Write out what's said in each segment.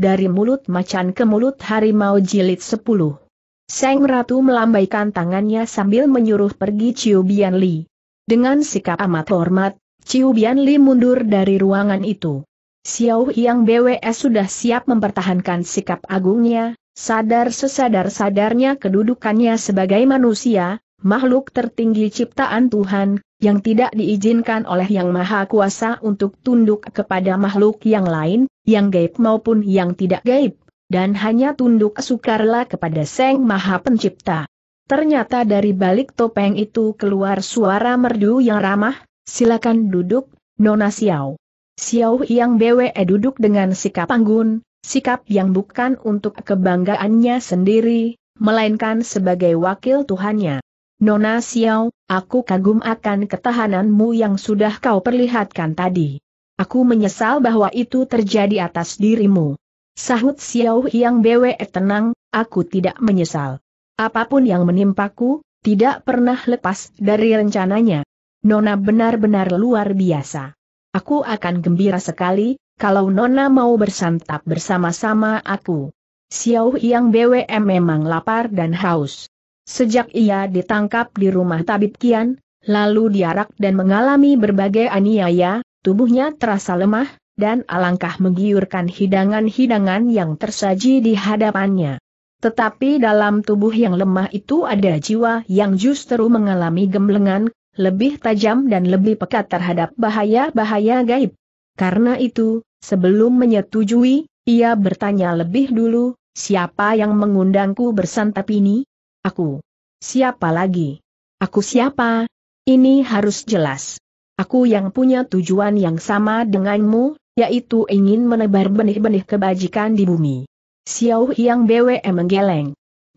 Dari mulut macan ke mulut harimau jilid 10. Seng Ratu melambaikan tangannya sambil menyuruh pergi Ciu Bian Li. Dengan sikap amat hormat, Ciu Bian Li mundur dari ruangan itu. Xiao Yang BWS sudah siap mempertahankan sikap agungnya, sadar sesadar-sadarnya kedudukannya sebagai manusia, makhluk tertinggi ciptaan Tuhan, yang tidak diizinkan oleh Yang Maha Kuasa untuk tunduk kepada makhluk yang lain, yang gaib maupun yang tidak gaib, dan hanya tunduk sukarela kepada Sang Maha Pencipta. Ternyata dari balik topeng itu keluar suara merdu yang ramah, silakan duduk, Nona Xiao. Xiao yang BWE duduk dengan sikap anggun, sikap yang bukan untuk kebanggaannya sendiri, melainkan sebagai wakil Tuhannya. Nona Xiao, aku kagum akan ketahananmu yang sudah kau perlihatkan tadi. Aku menyesal bahwa itu terjadi atas dirimu. Sahut Xiao Yang Bwe tenang, aku tidak menyesal. Apapun yang menimpaku, tidak pernah lepas dari rencananya. Nona benar-benar luar biasa. Aku akan gembira sekali, kalau Nona mau bersantap bersama-sama aku. Xiao Yang Bwe memang lapar dan haus sejak ia ditangkap di rumah tabib Kian, lalu diarak dan mengalami berbagai aniaya, tubuhnya terasa lemah, dan alangkah menggiurkan hidangan-hidangan yang tersaji di hadapannya. Tetapi dalam tubuh yang lemah itu ada jiwa yang justru mengalami gemblengan, lebih tajam dan lebih pekat terhadap bahaya-bahaya gaib. Karena itu, sebelum menyetujui, ia bertanya lebih dulu, siapa yang mengundangku bersantap ini? Aku. Siapa lagi? Aku siapa? Ini harus jelas. Aku yang punya tujuan yang sama denganmu, yaitu ingin menebar benih-benih kebajikan di bumi. Xiao Yang BWM menggeleng.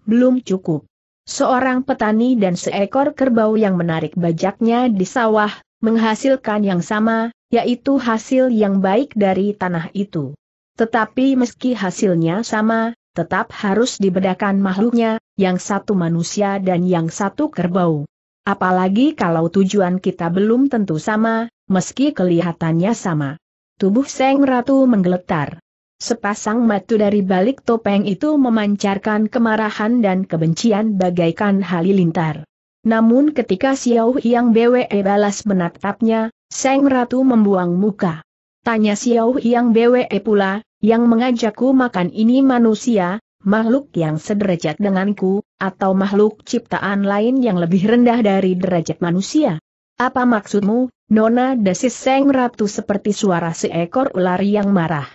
Belum cukup. Seorang petani dan seekor kerbau yang menarik bajaknya di sawah, menghasilkan yang sama, yaitu hasil yang baik dari tanah itu. Tetapi meski hasilnya sama, tetap harus dibedakan makhluknya, yang satu manusia dan yang satu kerbau. Apalagi kalau tujuan kita belum tentu sama, meski kelihatannya sama. Tubuh Seng Ratu menggeletar. Sepasang mata dari balik topeng itu memancarkan kemarahan dan kebencian bagaikan halilintar. Namun ketika Xiao Yang Bwe balas menatapnya, Seng Ratu membuang muka. Tanya Xiao Yang Bwe pula, yang mengajakku makan ini manusia, makhluk yang sederajat denganku, atau makhluk ciptaan lain yang lebih rendah dari derajat manusia. Apa maksudmu, Nona Desis Seng Ratu seperti suara seekor ular yang marah.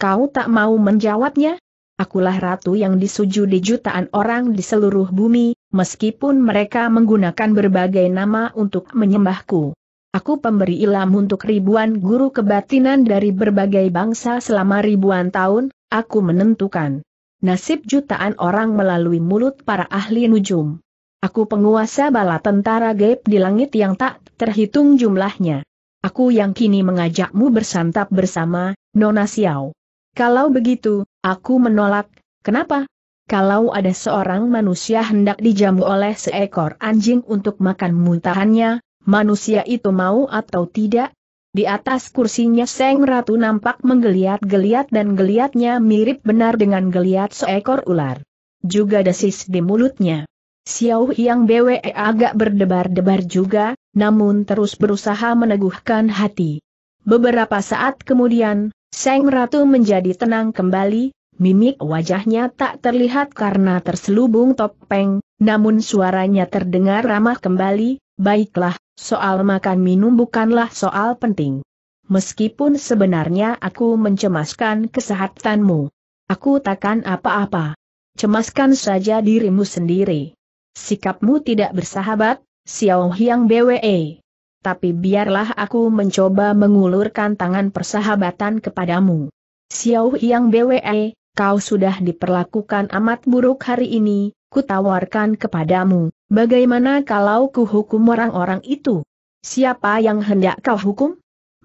Kau tak mau menjawabnya? Akulah ratu yang disujudi jutaan orang di seluruh bumi, meskipun mereka menggunakan berbagai nama untuk menyembahku. Aku pemberi ilmu untuk ribuan guru kebatinan dari berbagai bangsa selama ribuan tahun, aku menentukan nasib jutaan orang melalui mulut para ahli nujum. Aku penguasa bala tentara gaib di langit yang tak terhitung jumlahnya. Aku yang kini mengajakmu bersantap bersama, Nona Xiao. Kalau begitu, aku menolak, kenapa? Kalau ada seorang manusia hendak dijamu oleh seekor anjing untuk makan muntahannya, manusia itu mau atau tidak. Di atas kursinya Seng Ratu nampak menggeliat-geliat dan geliatnya mirip benar dengan geliat seekor ular. Juga desis di mulutnya. Xiao Yang BWE agak berdebar-debar juga, namun terus berusaha meneguhkan hati. Beberapa saat kemudian, Seng Ratu menjadi tenang kembali, mimik wajahnya tak terlihat karena terselubung topeng, namun suaranya terdengar ramah kembali, baiklah, Soal makan minum bukanlah soal penting. Meskipun sebenarnya aku mencemaskan kesehatanmu. Aku takkan apa-apa. Cemaskan saja dirimu sendiri. Sikapmu tidak bersahabat, Xiao Hiang BWE. Tapi biarlah aku mencoba mengulurkan tangan persahabatan kepadamu. Xiao Hiang BWE, kau sudah diperlakukan amat buruk hari ini, kutawarkan kepadamu, bagaimana kalau kuhukum orang-orang itu? Siapa yang hendak kau hukum?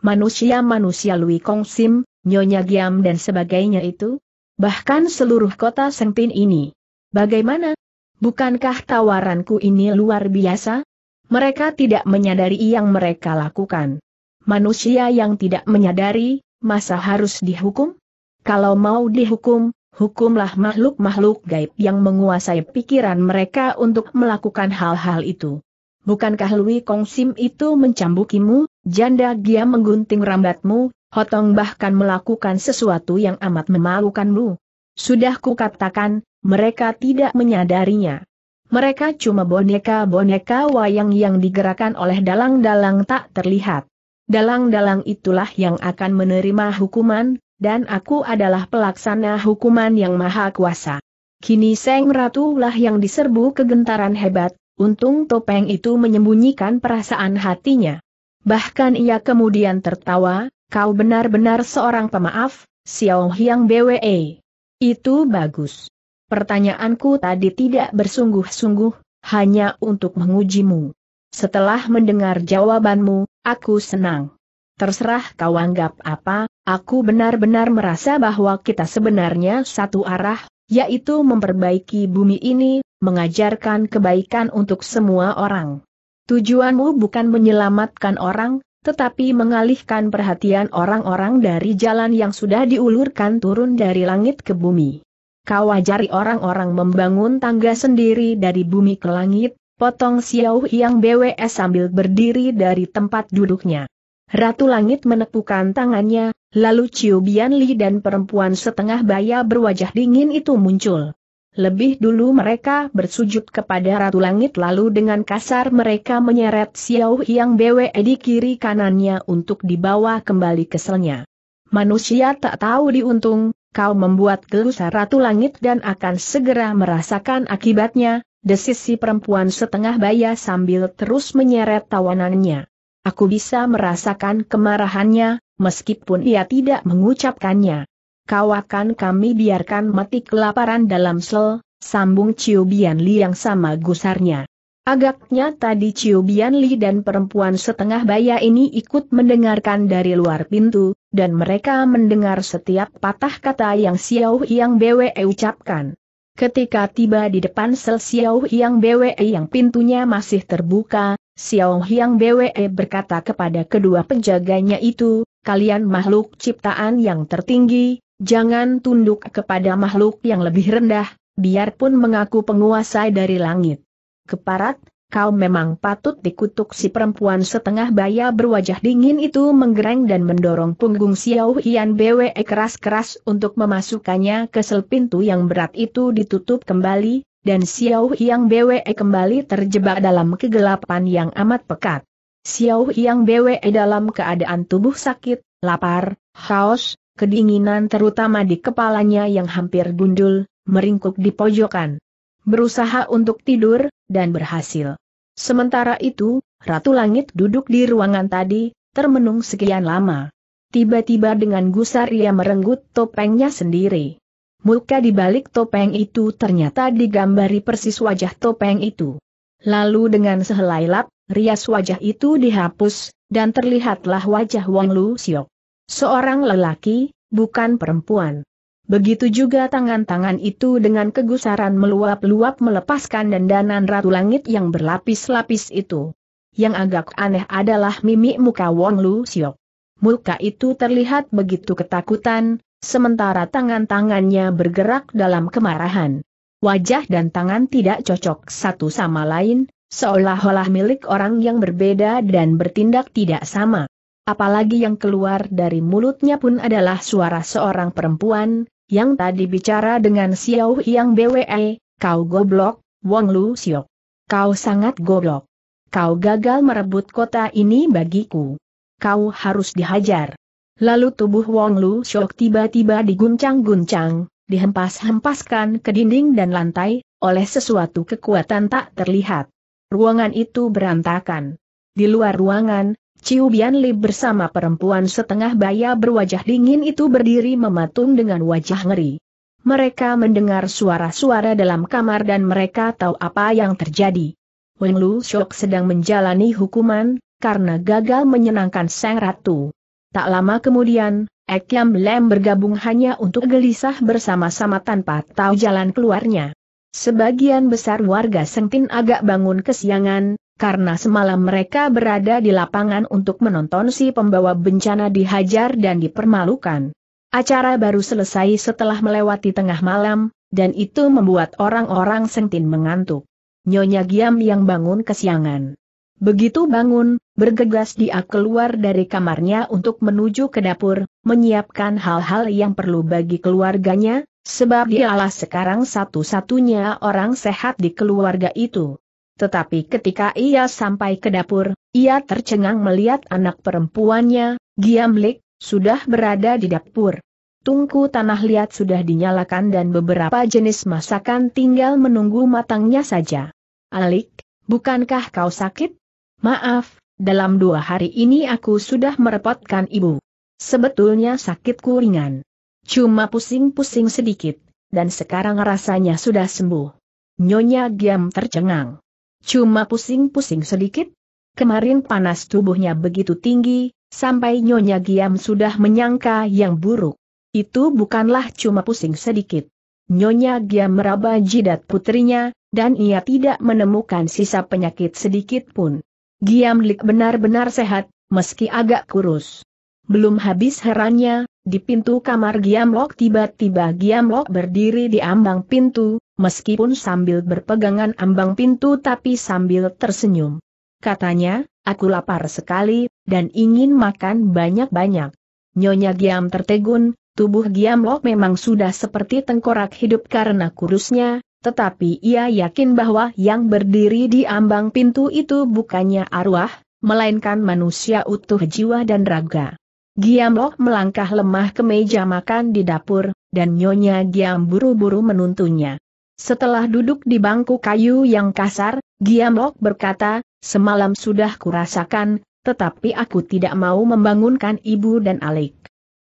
Manusia-manusia Lui Kong Sim, Nyonya Giam dan sebagainya itu? Bahkan seluruh kota Sengpin ini. Bagaimana? Bukankah tawaranku ini luar biasa? Mereka tidak menyadari yang mereka lakukan. Manusia yang tidak menyadari, masa harus dihukum? Kalau mau dihukum, hukumlah makhluk-makhluk gaib yang menguasai pikiran mereka untuk melakukan hal-hal itu. Bukankah Lui Kong Sim itu mencambukimu, janda dia menggunting rambatmu, Hotong bahkan melakukan sesuatu yang amat memalukanmu? Sudah kukatakan, mereka tidak menyadarinya. Mereka cuma boneka-boneka wayang yang digerakkan oleh dalang-dalang tak terlihat. Dalang-dalang itulah yang akan menerima hukuman, dan aku adalah pelaksana hukuman yang maha kuasa. Kini Seng Ratu lah yang diserbu kegentaran hebat, untung topeng itu menyembunyikan perasaan hatinya. Bahkan ia kemudian tertawa, kau benar-benar seorang pemaaf, Xiao Hyang BWE. Itu bagus. Pertanyaanku tadi tidak bersungguh-sungguh, hanya untuk mengujimu. Setelah mendengar jawabanmu, aku senang terserah kau anggap apa, aku benar-benar merasa bahwa kita sebenarnya satu arah, yaitu memperbaiki bumi ini, mengajarkan kebaikan untuk semua orang. Tujuanmu bukan menyelamatkan orang, tetapi mengalihkan perhatian orang-orang dari jalan yang sudah diulurkan turun dari langit ke bumi. Kau ajari orang-orang membangun tangga sendiri dari bumi ke langit, potong Xiao Yang BWS sambil berdiri dari tempat duduknya. Ratu Langit menepukan tangannya, lalu Ciu Bian Li dan perempuan setengah baya berwajah dingin itu muncul. Lebih dulu mereka bersujud kepada Ratu Langit lalu dengan kasar mereka menyeret Xiao Yang Bwe di kiri kanannya untuk dibawa kembali ke selnya. Manusia tak tahu diuntung, kau membuat gelusa Ratu Langit dan akan segera merasakan akibatnya, desisi perempuan setengah baya sambil terus menyeret tawanannya. Aku bisa merasakan kemarahannya, meskipun ia tidak mengucapkannya. Kau akan kami biarkan mati kelaparan dalam sel, sambung Ciu Bian Li yang sama gusarnya. Agaknya tadi Ciu Bian Li dan perempuan setengah baya ini ikut mendengarkan dari luar pintu, dan mereka mendengar setiap patah kata yang Xiao Yang Bwe ucapkan. Ketika tiba di depan sel Xiao Yang Bwe yang pintunya masih terbuka, Xiao Hyang Bwe berkata kepada kedua penjaganya itu, kalian makhluk ciptaan yang tertinggi, jangan tunduk kepada makhluk yang lebih rendah, biarpun mengaku penguasa dari langit. Keparat, kau memang patut dikutuk si perempuan setengah baya berwajah dingin itu menggereng dan mendorong punggung Xiao Hyang Bwe keras-keras untuk memasukkannya ke sel pintu yang berat itu ditutup kembali, dan Xiao Yang Bwe kembali terjebak dalam kegelapan yang amat pekat. Xiao Yang Bwe dalam keadaan tubuh sakit, lapar, haus, kedinginan terutama di kepalanya yang hampir gundul, meringkuk di pojokan. Berusaha untuk tidur, dan berhasil. Sementara itu, Ratu Langit duduk di ruangan tadi, termenung sekian lama. Tiba-tiba dengan gusar ia merenggut topengnya sendiri. Muka di balik topeng itu ternyata digambari persis wajah topeng itu. Lalu dengan sehelai lap, rias wajah itu dihapus, dan terlihatlah wajah Wong Lu Siok. Seorang lelaki, bukan perempuan. Begitu juga tangan-tangan itu dengan kegusaran meluap-luap melepaskan dendanan ratu langit yang berlapis-lapis itu. Yang agak aneh adalah mimik muka Wong Lu Siok. Muka itu terlihat begitu ketakutan, sementara tangan-tangannya bergerak dalam kemarahan. Wajah dan tangan tidak cocok satu sama lain, seolah-olah milik orang yang berbeda dan bertindak tidak sama. Apalagi yang keluar dari mulutnya pun adalah suara seorang perempuan, yang tadi bicara dengan Xiao Yang BWE, kau goblok, Wong Lu Siok. Kau sangat goblok. Kau gagal merebut kota ini bagiku. Kau harus dihajar. Lalu tubuh Wong Lu Shok tiba-tiba diguncang-guncang, dihempas-hempaskan ke dinding dan lantai, oleh sesuatu kekuatan tak terlihat. Ruangan itu berantakan. Di luar ruangan, Ciu Bian Li bersama perempuan setengah baya berwajah dingin itu berdiri mematung dengan wajah ngeri. Mereka mendengar suara-suara dalam kamar dan mereka tahu apa yang terjadi. Wong Lu Shok sedang menjalani hukuman, karena gagal menyenangkan sang ratu. Tak lama kemudian, Ekyam Lem bergabung hanya untuk gelisah bersama-sama tanpa tahu jalan keluarnya. Sebagian besar warga Sengtin agak bangun kesiangan, karena semalam mereka berada di lapangan untuk menonton si pembawa bencana dihajar dan dipermalukan. Acara baru selesai setelah melewati tengah malam, dan itu membuat orang-orang Sengtin mengantuk. Nyonya Giam yang bangun kesiangan. Begitu bangun, bergegas dia keluar dari kamarnya untuk menuju ke dapur, menyiapkan hal-hal yang perlu bagi keluarganya, sebab dialah sekarang satu-satunya orang sehat di keluarga itu. Tetapi ketika ia sampai ke dapur, ia tercengang melihat anak perempuannya, Giamlik, sudah berada di dapur. Tungku tanah liat sudah dinyalakan dan beberapa jenis masakan tinggal menunggu matangnya saja. Alik, bukankah kau sakit? Maaf, dalam dua hari ini aku sudah merepotkan ibu. Sebetulnya sakitku ringan. Cuma pusing-pusing sedikit, dan sekarang rasanya sudah sembuh. Nyonya Giam tercengang. Cuma pusing-pusing sedikit? Kemarin panas tubuhnya begitu tinggi, sampai Nyonya Giam sudah menyangka yang buruk. Itu bukanlah cuma pusing sedikit. Nyonya Giam meraba jidat putrinya, dan ia tidak menemukan sisa penyakit sedikit pun. Giam Lik benar-benar sehat, meski agak kurus. Belum habis herannya, di pintu kamar Giam Lok tiba-tiba Giam Lok berdiri di ambang pintu, meskipun sambil berpegangan ambang pintu tapi sambil tersenyum. Katanya, aku lapar sekali, dan ingin makan banyak-banyak. Nyonya Giam tertegun, tubuh Giam Lok memang sudah seperti tengkorak hidup karena kurusnya, tetapi ia yakin bahwa yang berdiri di ambang pintu itu bukannya arwah, melainkan manusia utuh jiwa dan raga. Giamloh melangkah lemah ke meja makan di dapur, dan Nyonya Giam buru-buru menuntunnya. Setelah duduk di bangku kayu yang kasar, Giamloh berkata, semalam sudah kurasakan, tetapi aku tidak mau membangunkan ibu dan Alik.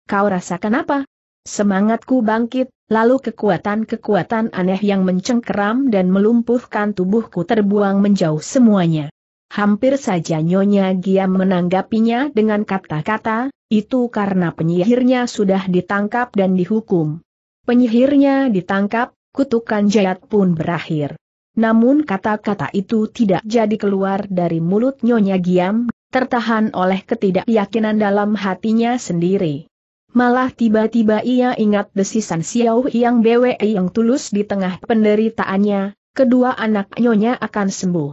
Kau rasakan apa? Semangatku bangkit, lalu kekuatan-kekuatan aneh yang mencengkeram dan melumpuhkan tubuhku terbuang menjauh semuanya. Hampir saja Nyonya Giam menanggapinya dengan kata-kata, itu karena penyihirnya sudah ditangkap dan dihukum. Penyihirnya ditangkap, kutukan jayat pun berakhir. Namun kata-kata itu tidak jadi keluar dari mulut Nyonya Giam, tertahan oleh ketidakyakinan dalam hatinya sendiri. Malah tiba-tiba ia ingat desisan Xiao yang Bwe yang tulus di tengah penderitaannya, kedua anak nyonya akan sembuh.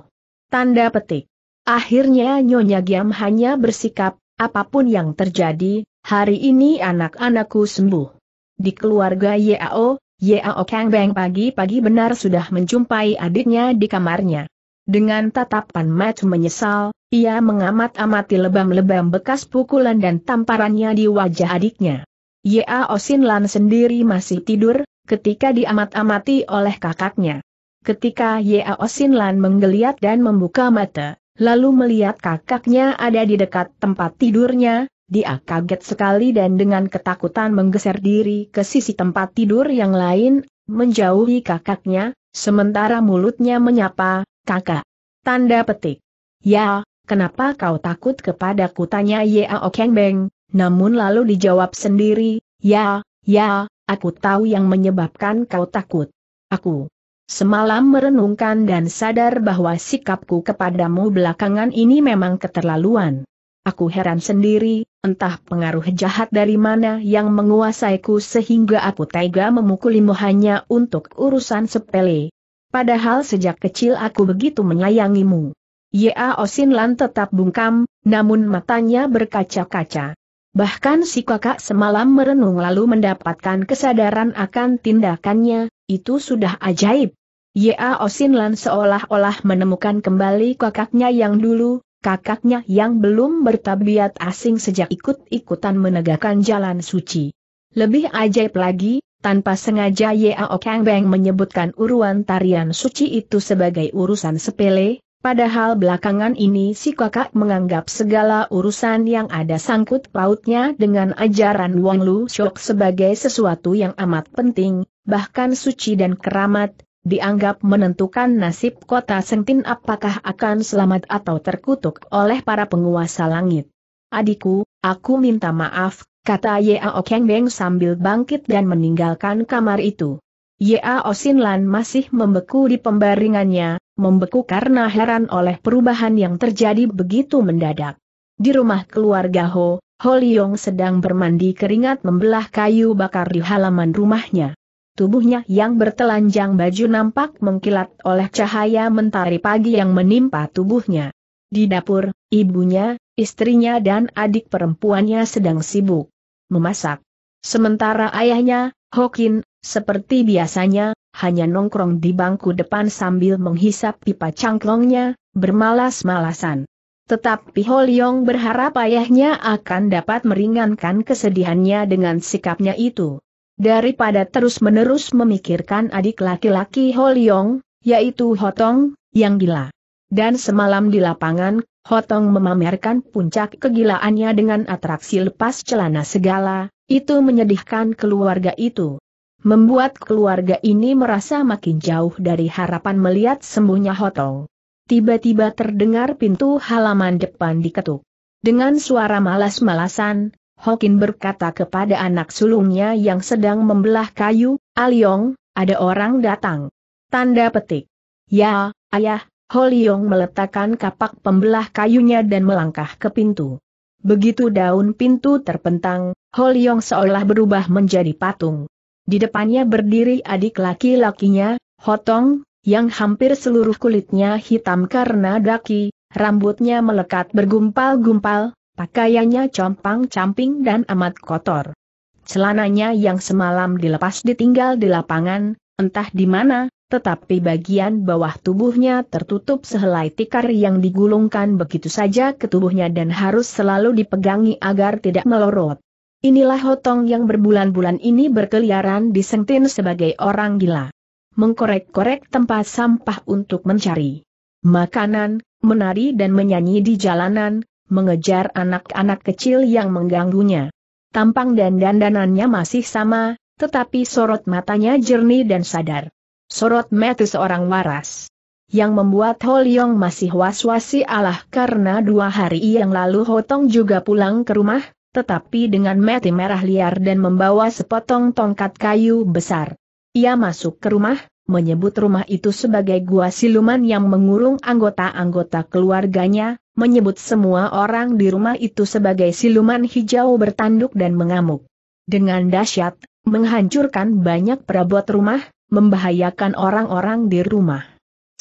Tanda petik. Akhirnya nyonya Giam hanya bersikap, apapun yang terjadi, hari ini anak-anakku sembuh. Di keluarga Yao, Yao Kang Beng pagi-pagi benar sudah menjumpai adiknya di kamarnya. Dengan tatapan Matt menyesal, ia mengamat-amati lebam-lebam bekas pukulan dan tamparannya di wajah adiknya. Ya Osin sendiri masih tidur, ketika diamat-amati oleh kakaknya. Ketika Ya Osin menggeliat dan membuka mata, lalu melihat kakaknya ada di dekat tempat tidurnya, dia kaget sekali dan dengan ketakutan menggeser diri ke sisi tempat tidur yang lain, menjauhi kakaknya, sementara mulutnya menyapa, kakak. Tanda petik. Ya, kenapa kau takut kepada kutanya Yea Okeng Beng, namun lalu dijawab sendiri, ya, ya, aku tahu yang menyebabkan kau takut. Aku semalam merenungkan dan sadar bahwa sikapku kepadamu belakangan ini memang keterlaluan. Aku heran sendiri, entah pengaruh jahat dari mana yang menguasaiku sehingga aku tega memukulimu hanya untuk urusan sepele, Padahal sejak kecil aku begitu menyayangimu. Ya Osinlan tetap bungkam, namun matanya berkaca-kaca. Bahkan si kakak semalam merenung lalu mendapatkan kesadaran akan tindakannya, itu sudah ajaib. Ya Osinlan seolah-olah menemukan kembali kakaknya yang dulu, kakaknya yang belum bertabiat asing sejak ikut-ikutan menegakkan jalan suci. Lebih ajaib lagi, tanpa sengaja Yao Kang Beng menyebutkan uruan tarian suci itu sebagai urusan sepele, padahal belakangan ini si kakak menganggap segala urusan yang ada sangkut pautnya dengan ajaran Wang Lu Shok sebagai sesuatu yang amat penting, bahkan suci dan keramat, dianggap menentukan nasib kota Sentin apakah akan selamat atau terkutuk oleh para penguasa langit. Adikku, aku minta maaf, kata Yao Keng Beng sambil bangkit dan meninggalkan kamar itu. Yao Sinlan masih membeku di pembaringannya, membeku karena heran oleh perubahan yang terjadi begitu mendadak. Di rumah keluarga Ho, Ho Liyong sedang bermandi keringat membelah kayu bakar di halaman rumahnya. Tubuhnya yang bertelanjang baju nampak mengkilat oleh cahaya mentari pagi yang menimpa tubuhnya. Di dapur, ibunya, istrinya dan adik perempuannya sedang sibuk memasak. Sementara ayahnya, Hokin, seperti biasanya, hanya nongkrong di bangku depan sambil menghisap pipa cangklongnya, bermalas-malasan. Tetapi Leong berharap ayahnya akan dapat meringankan kesedihannya dengan sikapnya itu. Daripada terus-menerus memikirkan adik laki-laki Leong, yaitu Hotong, yang gila. Dan semalam di lapangan Hotong memamerkan puncak kegilaannya dengan atraksi lepas celana segala, itu menyedihkan keluarga itu. Membuat keluarga ini merasa makin jauh dari harapan melihat sembuhnya Hotong. Tiba-tiba terdengar pintu halaman depan diketuk. Dengan suara malas-malasan, Hokin berkata kepada anak sulungnya yang sedang membelah kayu, Aliong, ada orang datang. Tanda petik. Ya, ayah, Holiong meletakkan kapak pembelah kayunya dan melangkah ke pintu. Begitu daun pintu terpentang, Holiong seolah berubah menjadi patung. Di depannya berdiri adik laki-lakinya, Hotong, yang hampir seluruh kulitnya hitam karena daki, rambutnya melekat bergumpal-gumpal, pakaiannya compang-camping dan amat kotor. Celananya yang semalam dilepas ditinggal di lapangan, entah di mana, tetapi bagian bawah tubuhnya tertutup sehelai tikar yang digulungkan begitu saja ke tubuhnya dan harus selalu dipegangi agar tidak melorot. Inilah Hotong yang berbulan-bulan ini berkeliaran di Sengtin sebagai orang gila. Mengkorek-korek tempat sampah untuk mencari makanan, menari dan menyanyi di jalanan, mengejar anak-anak kecil yang mengganggunya. Tampang dan dandanannya masih sama, tetapi sorot matanya jernih dan sadar. Sorot mati seorang waras. Yang membuat Ho Leong masih was-wasi alah karena dua hari yang lalu Hotong juga pulang ke rumah, tetapi dengan mati merah liar dan membawa sepotong tongkat kayu besar. Ia masuk ke rumah, menyebut rumah itu sebagai gua siluman yang mengurung anggota-anggota keluarganya, menyebut semua orang di rumah itu sebagai siluman hijau bertanduk dan mengamuk. Dengan dahsyat, menghancurkan banyak perabot rumah, membahayakan orang-orang di rumah.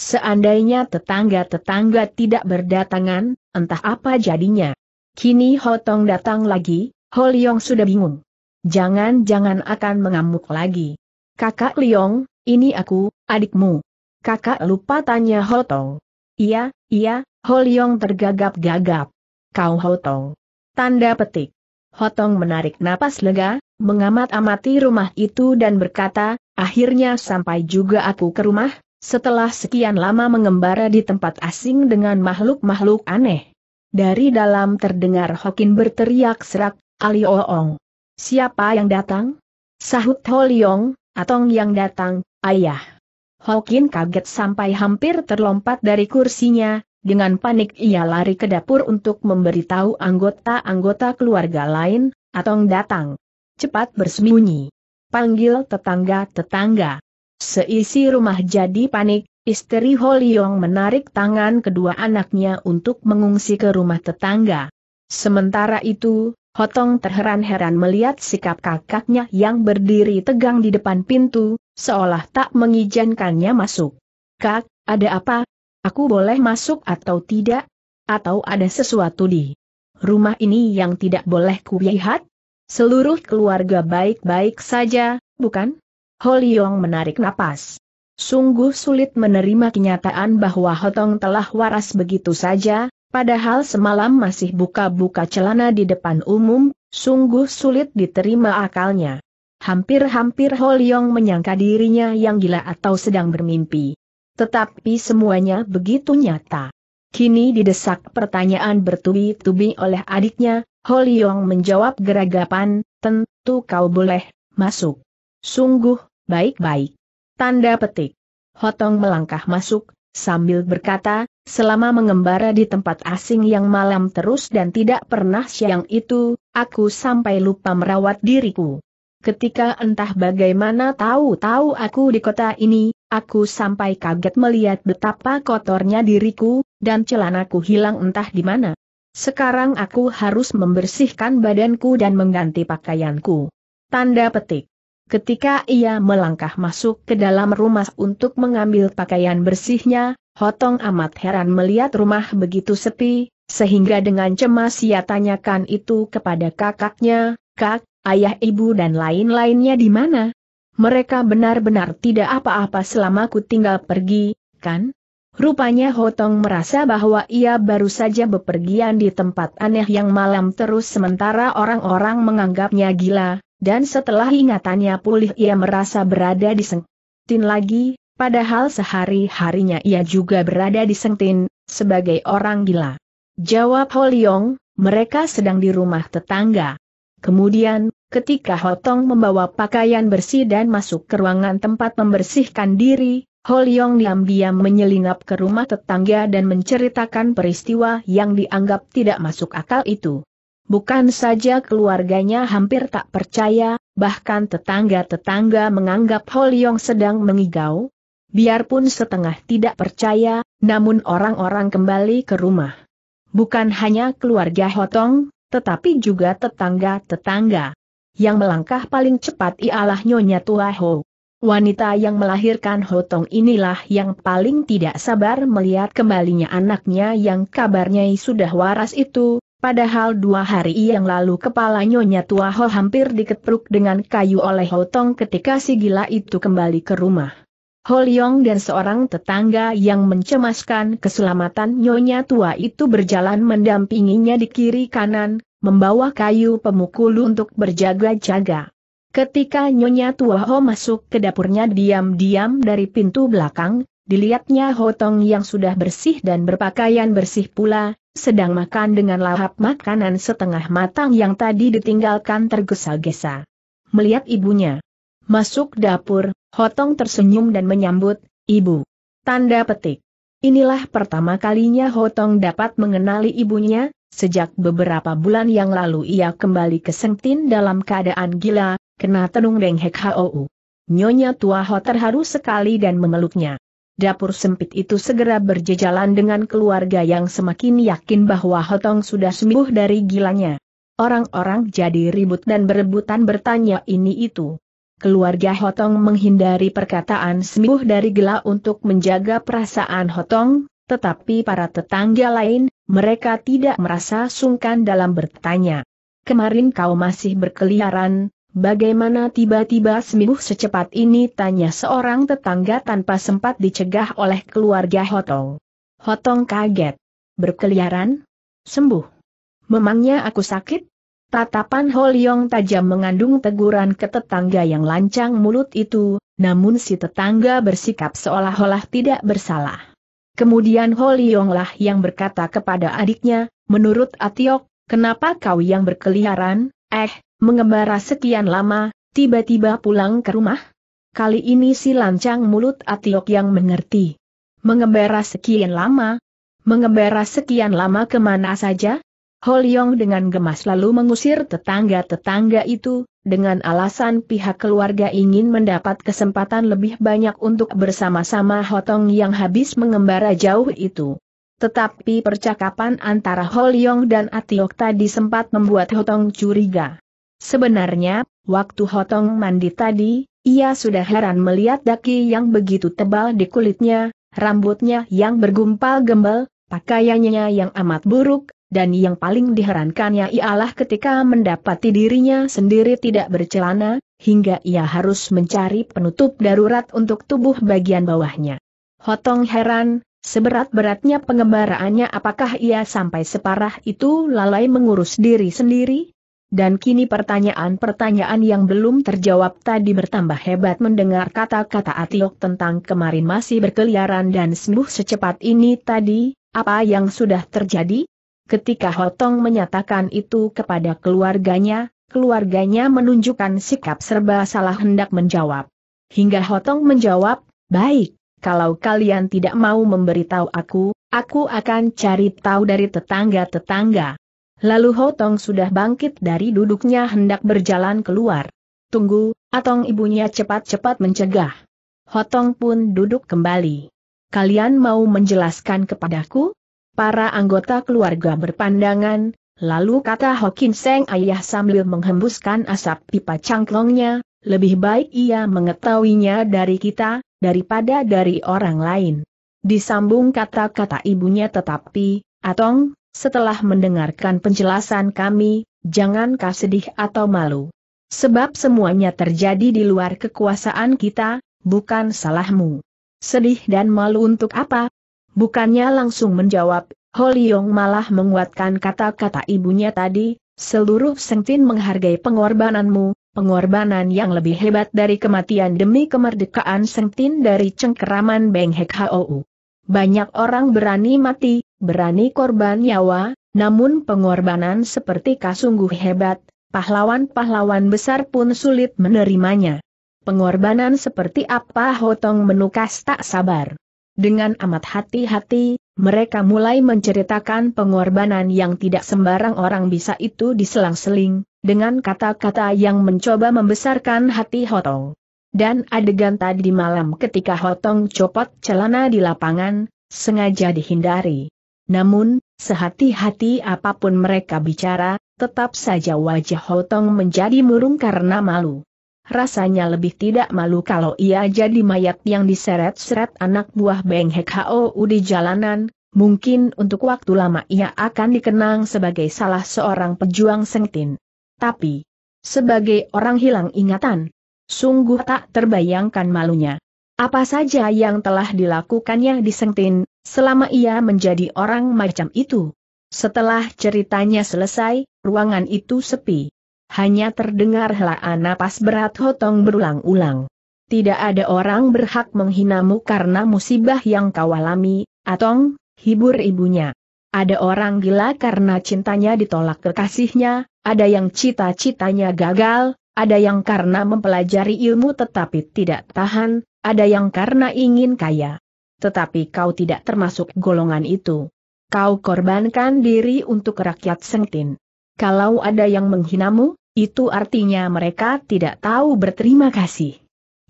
Seandainya tetangga-tetangga tidak berdatangan, entah apa jadinya. Kini Hotong datang lagi, Ho Leong sudah bingung. Jangan-jangan akan mengamuk lagi. Kakak Leong, ini aku, adikmu. Kakak lupa tanya Hotong. Iya, iya, Ho Leong tergagap-gagap. Kau Hotong. Tanda petik. Hotong menarik napas lega, mengamat-amati rumah itu dan berkata, Akhirnya sampai juga aku ke rumah, setelah sekian lama mengembara di tempat asing dengan makhluk-makhluk aneh. Dari dalam terdengar Hokin berteriak serak, Ali Oong. Siapa yang datang? Sahut Ho Liong, Atong yang datang, ayah. Hokin kaget sampai hampir terlompat dari kursinya, dengan panik ia lari ke dapur untuk memberitahu anggota-anggota keluarga lain, Atong datang. Cepat bersembunyi panggil tetangga-tetangga. Seisi rumah jadi panik, istri Holiong menarik tangan kedua anaknya untuk mengungsi ke rumah tetangga. Sementara itu, Hotong terheran-heran melihat sikap kakaknya yang berdiri tegang di depan pintu, seolah tak mengizinkannya masuk. Kak, ada apa? Aku boleh masuk atau tidak? Atau ada sesuatu di rumah ini yang tidak boleh kulihat? Seluruh keluarga baik-baik saja, bukan? Holiong menarik napas. Sungguh sulit menerima kenyataan bahwa Hotong telah waras begitu saja, padahal semalam masih buka-buka celana di depan umum, sungguh sulit diterima akalnya. Hampir-hampir Holiong menyangka dirinya yang gila atau sedang bermimpi. Tetapi semuanya begitu nyata. Kini didesak pertanyaan bertubi-tubi oleh adiknya, Holiong menjawab geragapan, tentu kau boleh, masuk. Sungguh, baik-baik. Tanda petik. Hotong melangkah masuk, sambil berkata, selama mengembara di tempat asing yang malam terus dan tidak pernah siang itu, aku sampai lupa merawat diriku. Ketika entah bagaimana tahu-tahu aku di kota ini, aku sampai kaget melihat betapa kotornya diriku, dan celanaku hilang entah di mana. Sekarang aku harus membersihkan badanku dan mengganti pakaianku. Tanda petik. Ketika ia melangkah masuk ke dalam rumah untuk mengambil pakaian bersihnya, Hotong amat heran melihat rumah begitu sepi, sehingga dengan cemas ia tanyakan itu kepada kakaknya, kak, ayah ibu dan lain-lainnya di mana? Mereka benar-benar tidak apa-apa selama ku tinggal pergi, kan? Rupanya Hotong merasa bahwa ia baru saja bepergian di tempat aneh yang malam terus sementara orang-orang menganggapnya gila, dan setelah ingatannya pulih ia merasa berada di Sengtin lagi, padahal sehari-harinya ia juga berada di Sengtin, sebagai orang gila. Jawab Holiong, mereka sedang di rumah tetangga. Kemudian, ketika Hotong membawa pakaian bersih dan masuk ke ruangan tempat membersihkan diri, Yong diam-diam menyelinap ke rumah tetangga dan menceritakan peristiwa yang dianggap tidak masuk akal itu. Bukan saja keluarganya hampir tak percaya, bahkan tetangga-tetangga menganggap Yong sedang mengigau. Biarpun setengah tidak percaya, namun orang-orang kembali ke rumah. Bukan hanya keluarga Hotong, tetapi juga tetangga-tetangga. Yang melangkah paling cepat ialah Nyonya Tua Ho. Wanita yang melahirkan Hotong inilah yang paling tidak sabar melihat kembalinya anaknya yang kabarnya sudah waras itu, padahal dua hari yang lalu kepala Nyonya Tua Ho hampir diketruk dengan kayu oleh Hotong ketika si gila itu kembali ke rumah. Ho Leong dan seorang tetangga yang mencemaskan keselamatan Nyonya Tua itu berjalan mendampinginya di kiri kanan, membawa kayu pemukul untuk berjaga-jaga. Ketika Nyonya Tua Ho masuk ke dapurnya diam-diam dari pintu belakang, dilihatnya Hotong yang sudah bersih dan berpakaian bersih pula, sedang makan dengan lahap makanan setengah matang yang tadi ditinggalkan tergesa-gesa. Melihat ibunya masuk dapur, Hotong tersenyum dan menyambut, Ibu. Tanda petik. Inilah pertama kalinya Hotong dapat mengenali ibunya, Sejak beberapa bulan yang lalu ia kembali ke Sengtin dalam keadaan gila, Kena tenung Deng Hek Hou. Nyonya tua Ho terharu sekali dan memeluknya. Dapur sempit itu segera berjejalan dengan keluarga yang semakin yakin bahwa Hotong sudah sembuh dari gilanya. Orang-orang jadi ribut dan berebutan bertanya ini itu. Keluarga Hotong menghindari perkataan sembuh dari gila untuk menjaga perasaan Hotong, tetapi para tetangga lain, mereka tidak merasa sungkan dalam bertanya. Kemarin kau masih berkeliaran, Bagaimana tiba-tiba sembuh secepat ini tanya seorang tetangga tanpa sempat dicegah oleh keluarga Hotong. Hotong kaget. Berkeliaran? Sembuh. Memangnya aku sakit? Tatapan Holiong tajam mengandung teguran ke tetangga yang lancang mulut itu, namun si tetangga bersikap seolah-olah tidak bersalah. Kemudian Holiong lah yang berkata kepada adiknya, menurut Atiok, kenapa kau yang berkeliaran, eh, mengembara sekian lama, tiba-tiba pulang ke rumah? Kali ini si lancang mulut Atiok yang mengerti. Mengembara sekian lama? Mengembara sekian lama kemana saja? Holyong dengan gemas lalu mengusir tetangga-tetangga itu, dengan alasan pihak keluarga ingin mendapat kesempatan lebih banyak untuk bersama-sama Hotong yang habis mengembara jauh itu. Tetapi percakapan antara Holyong dan Atiok tadi sempat membuat Hotong curiga. Sebenarnya, waktu Hotong mandi tadi, ia sudah heran melihat daki yang begitu tebal di kulitnya, rambutnya yang bergumpal gembel, pakaiannya yang amat buruk, dan yang paling diherankannya ialah ketika mendapati dirinya sendiri tidak bercelana, hingga ia harus mencari penutup darurat untuk tubuh bagian bawahnya. Hotong heran, seberat-beratnya pengembaraannya apakah ia sampai separah itu lalai mengurus diri sendiri? Dan kini pertanyaan-pertanyaan yang belum terjawab tadi bertambah hebat mendengar kata-kata Atiok tentang kemarin masih berkeliaran dan sembuh secepat ini tadi, apa yang sudah terjadi? Ketika Hotong menyatakan itu kepada keluarganya, keluarganya menunjukkan sikap serba salah hendak menjawab. Hingga Hotong menjawab, baik, kalau kalian tidak mau memberitahu aku, aku akan cari tahu dari tetangga-tetangga. Lalu Hotong sudah bangkit dari duduknya hendak berjalan keluar. Tunggu, Atong ibunya cepat-cepat mencegah. Hotong pun duduk kembali. Kalian mau menjelaskan kepadaku? Para anggota keluarga berpandangan, lalu kata Hokin Seng ayah sambil menghembuskan asap pipa cangklongnya, lebih baik ia mengetahuinya dari kita, daripada dari orang lain. Disambung kata-kata ibunya tetapi, Atong, setelah mendengarkan penjelasan kami, jangankah sedih atau malu. Sebab semuanya terjadi di luar kekuasaan kita, bukan salahmu. Sedih dan malu untuk apa? Bukannya langsung menjawab, Holiong malah menguatkan kata-kata ibunya tadi, seluruh sengtin menghargai pengorbananmu, pengorbanan yang lebih hebat dari kematian demi kemerdekaan sengtin dari cengkeraman Beng Hek Banyak orang berani mati, berani korban nyawa, namun pengorbanan seperti kasungguh hebat, pahlawan-pahlawan besar pun sulit menerimanya. Pengorbanan seperti apa Hotong menukas tak sabar. Dengan amat hati-hati, mereka mulai menceritakan pengorbanan yang tidak sembarang orang bisa itu diselang-seling, dengan kata-kata yang mencoba membesarkan hati Hotong. Dan adegan tadi malam ketika Hotong copot celana di lapangan, sengaja dihindari. Namun, sehati-hati apapun mereka bicara, tetap saja wajah Hotong menjadi murung karena malu. Rasanya lebih tidak malu kalau ia jadi mayat yang diseret-seret anak buah Beng Hek Hou di jalanan, mungkin untuk waktu lama ia akan dikenang sebagai salah seorang pejuang sengtin. Tapi, sebagai orang hilang ingatan, sungguh tak terbayangkan malunya. Apa saja yang telah dilakukannya di Sengtin, selama ia menjadi orang macam itu? Setelah ceritanya selesai, ruangan itu sepi. Hanya terdengar helaan napas berat hotong berulang-ulang. Tidak ada orang berhak menghinamu karena musibah yang kau alami, Atong, hibur ibunya. Ada orang gila karena cintanya ditolak kekasihnya, ada yang cita-citanya gagal, ada yang karena mempelajari ilmu tetapi tidak tahan, ada yang karena ingin kaya. Tetapi kau tidak termasuk golongan itu. Kau korbankan diri untuk rakyat sengtin. Kalau ada yang menghinamu, itu artinya mereka tidak tahu berterima kasih.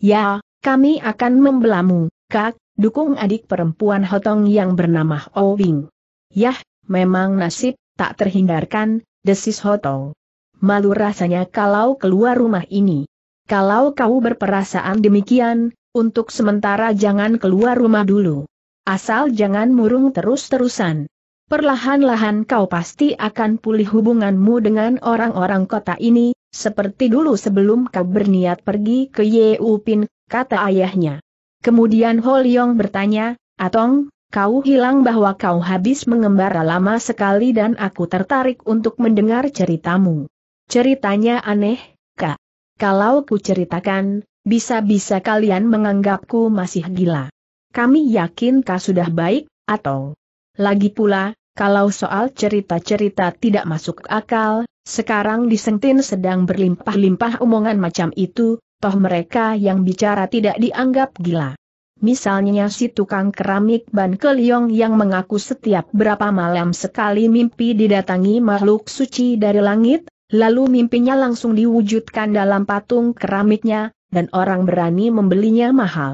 Ya, kami akan membelamu, Kak, dukung adik perempuan Hotong yang bernama Owing. Yah, memang nasib, tak terhindarkan, desis Hotong. Malu rasanya kalau keluar rumah ini. Kalau kau berperasaan demikian, untuk sementara jangan keluar rumah dulu. Asal jangan murung terus-terusan. Perlahan-lahan kau pasti akan pulih hubunganmu dengan orang-orang kota ini, seperti dulu sebelum kau berniat pergi ke Yeupin, kata ayahnya. Kemudian Holyong bertanya, Atong, kau hilang bahwa kau habis mengembara lama sekali dan aku tertarik untuk mendengar ceritamu. Ceritanya aneh, Kak. Kalau ku ceritakan, bisa-bisa kalian menganggapku masih gila. Kami yakin kau sudah baik, atau? Lagi pula, kalau soal cerita-cerita tidak masuk akal, sekarang Sentin sedang berlimpah-limpah omongan macam itu, toh mereka yang bicara tidak dianggap gila. Misalnya si tukang keramik Ban Keliong yang mengaku setiap berapa malam sekali mimpi didatangi makhluk suci dari langit, lalu mimpinya langsung diwujudkan dalam patung keramiknya, dan orang berani membelinya mahal.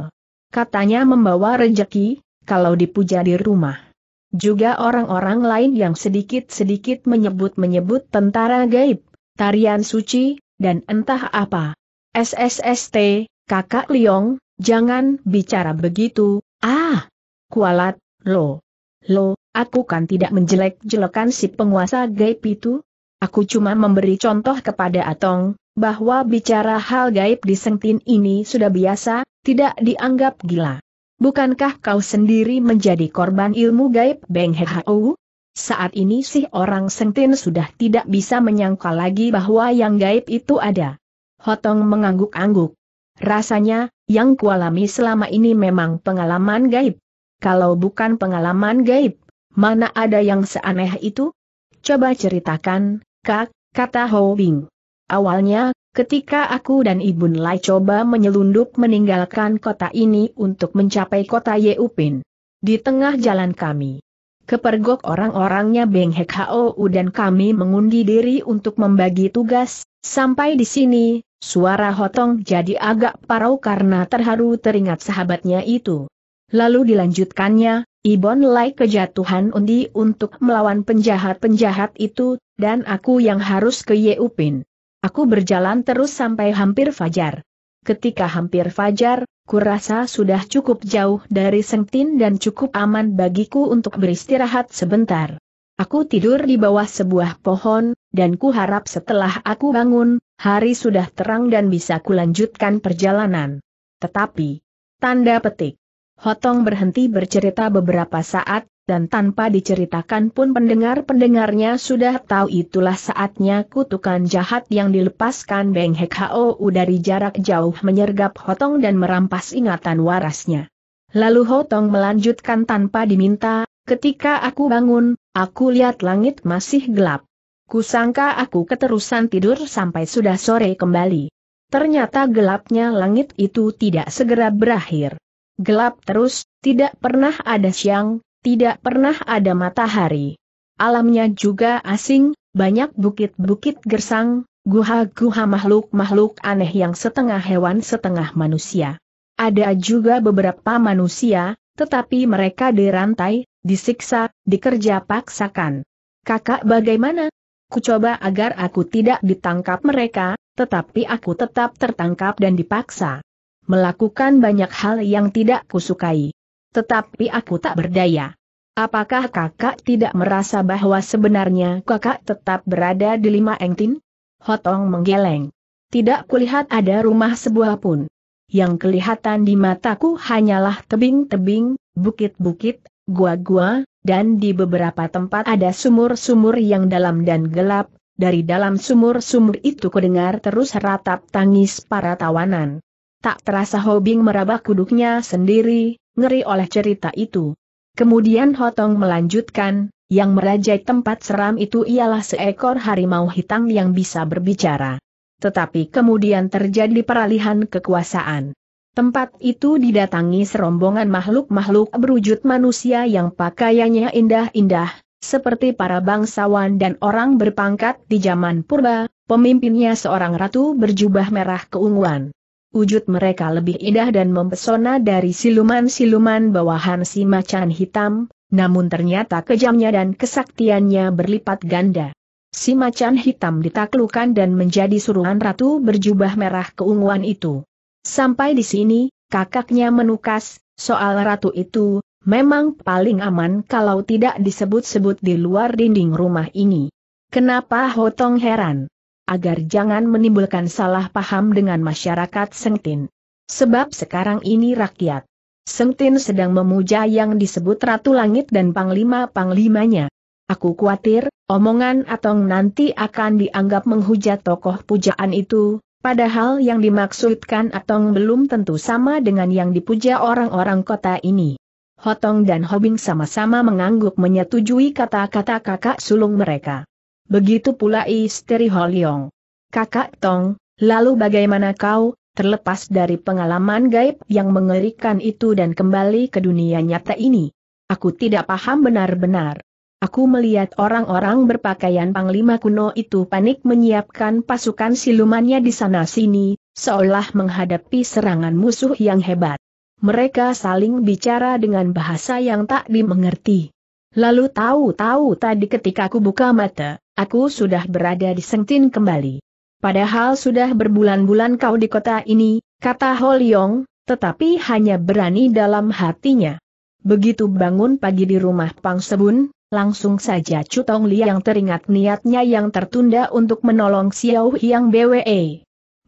Katanya membawa rejeki, kalau dipuja di rumah. Juga orang-orang lain yang sedikit-sedikit menyebut-menyebut tentara gaib, tarian suci, dan entah apa. SSST, kakak Liong, jangan bicara begitu, ah! Kualat, lo. Lo, aku kan tidak menjelek-jelekan si penguasa gaib itu. Aku cuma memberi contoh kepada Atong, bahwa bicara hal gaib di Sengtin ini sudah biasa, tidak dianggap gila. Bukankah kau sendiri menjadi korban ilmu gaib Beng Hau? Saat ini sih orang Sengtin sudah tidak bisa menyangka lagi bahwa yang gaib itu ada. Hotong mengangguk-angguk. Rasanya, yang kualami selama ini memang pengalaman gaib. Kalau bukan pengalaman gaib, mana ada yang seaneh itu? Coba ceritakan, Kak, kata Ho Bing. Awalnya, ketika aku dan Ibun Lai coba menyelundup meninggalkan kota ini untuk mencapai kota Yeupin. Di tengah jalan kami. Kepergok orang-orangnya Beng Hek Hou dan kami mengundi diri untuk membagi tugas, sampai di sini, suara Hotong jadi agak parau karena terharu teringat sahabatnya itu. Lalu dilanjutkannya, Ibon Lai kejatuhan undi untuk melawan penjahat-penjahat itu, dan aku yang harus ke Yeupin. Aku berjalan terus sampai hampir fajar. Ketika hampir fajar, kurasa sudah cukup jauh dari Sengtin dan cukup aman bagiku untuk beristirahat sebentar. Aku tidur di bawah sebuah pohon, dan ku harap setelah aku bangun, hari sudah terang dan bisa kulanjutkan perjalanan. Tetapi, tanda petik. Hotong berhenti bercerita beberapa saat, dan tanpa diceritakan pun pendengar-pendengarnya sudah tahu itulah saatnya kutukan jahat yang dilepaskan Beng Hek Hou dari jarak jauh menyergap Hotong dan merampas ingatan warasnya. Lalu Hotong melanjutkan tanpa diminta, ketika aku bangun, aku lihat langit masih gelap. Kusangka aku keterusan tidur sampai sudah sore kembali. Ternyata gelapnya langit itu tidak segera berakhir. Gelap terus, tidak pernah ada siang, tidak pernah ada matahari. Alamnya juga asing, banyak bukit-bukit gersang, guha-guha makhluk-makhluk aneh yang setengah hewan setengah manusia. Ada juga beberapa manusia, tetapi mereka dirantai, disiksa, dikerja paksakan. Kakak bagaimana? Kucoba agar aku tidak ditangkap mereka, tetapi aku tetap tertangkap dan dipaksa. Melakukan banyak hal yang tidak kusukai. Tetapi aku tak berdaya. Apakah kakak tidak merasa bahwa sebenarnya kakak tetap berada di lima engtin? Hotong menggeleng. Tidak kulihat ada rumah sebuah pun. Yang kelihatan di mataku hanyalah tebing-tebing, bukit-bukit, gua-gua, dan di beberapa tempat ada sumur-sumur yang dalam dan gelap, dari dalam sumur-sumur itu kudengar terus ratap tangis para tawanan. Tak terasa Hobing meraba kuduknya sendiri, ngeri oleh cerita itu. Kemudian Hotong melanjutkan, yang merajai tempat seram itu ialah seekor harimau hitam yang bisa berbicara. Tetapi kemudian terjadi peralihan kekuasaan. Tempat itu didatangi serombongan makhluk-makhluk berwujud manusia yang pakaiannya indah-indah, seperti para bangsawan dan orang berpangkat di zaman purba, pemimpinnya seorang ratu berjubah merah keunguan wujud mereka lebih indah dan mempesona dari siluman-siluman bawahan si macan hitam, namun ternyata kejamnya dan kesaktiannya berlipat ganda. Si macan hitam ditaklukan dan menjadi suruhan ratu berjubah merah keunguan itu. Sampai di sini, kakaknya menukas, soal ratu itu, memang paling aman kalau tidak disebut-sebut di luar dinding rumah ini. Kenapa Hotong heran? agar jangan menimbulkan salah paham dengan masyarakat Sengtin. Sebab sekarang ini rakyat Sengtin sedang memuja yang disebut Ratu Langit dan Panglima-Panglimanya. Aku khawatir, omongan Atong nanti akan dianggap menghujat tokoh pujaan itu, padahal yang dimaksudkan Atong belum tentu sama dengan yang dipuja orang-orang kota ini. Hotong dan Hobing sama-sama mengangguk menyetujui kata-kata kakak sulung mereka. Begitu pula istri Holiong. Kakak Tong, lalu bagaimana kau, terlepas dari pengalaman gaib yang mengerikan itu dan kembali ke dunia nyata ini? Aku tidak paham benar-benar. Aku melihat orang-orang berpakaian panglima kuno itu panik menyiapkan pasukan silumannya di sana-sini, seolah menghadapi serangan musuh yang hebat. Mereka saling bicara dengan bahasa yang tak dimengerti. Lalu tahu-tahu tadi ketika aku buka mata, Aku sudah berada di Sengtin kembali. Padahal sudah berbulan-bulan kau di kota ini, kata Leong, tetapi hanya berani dalam hatinya. Begitu bangun pagi di rumah Pang Sebun, langsung saja Cutong Li yang teringat niatnya yang tertunda untuk menolong Xiao Yang BWE.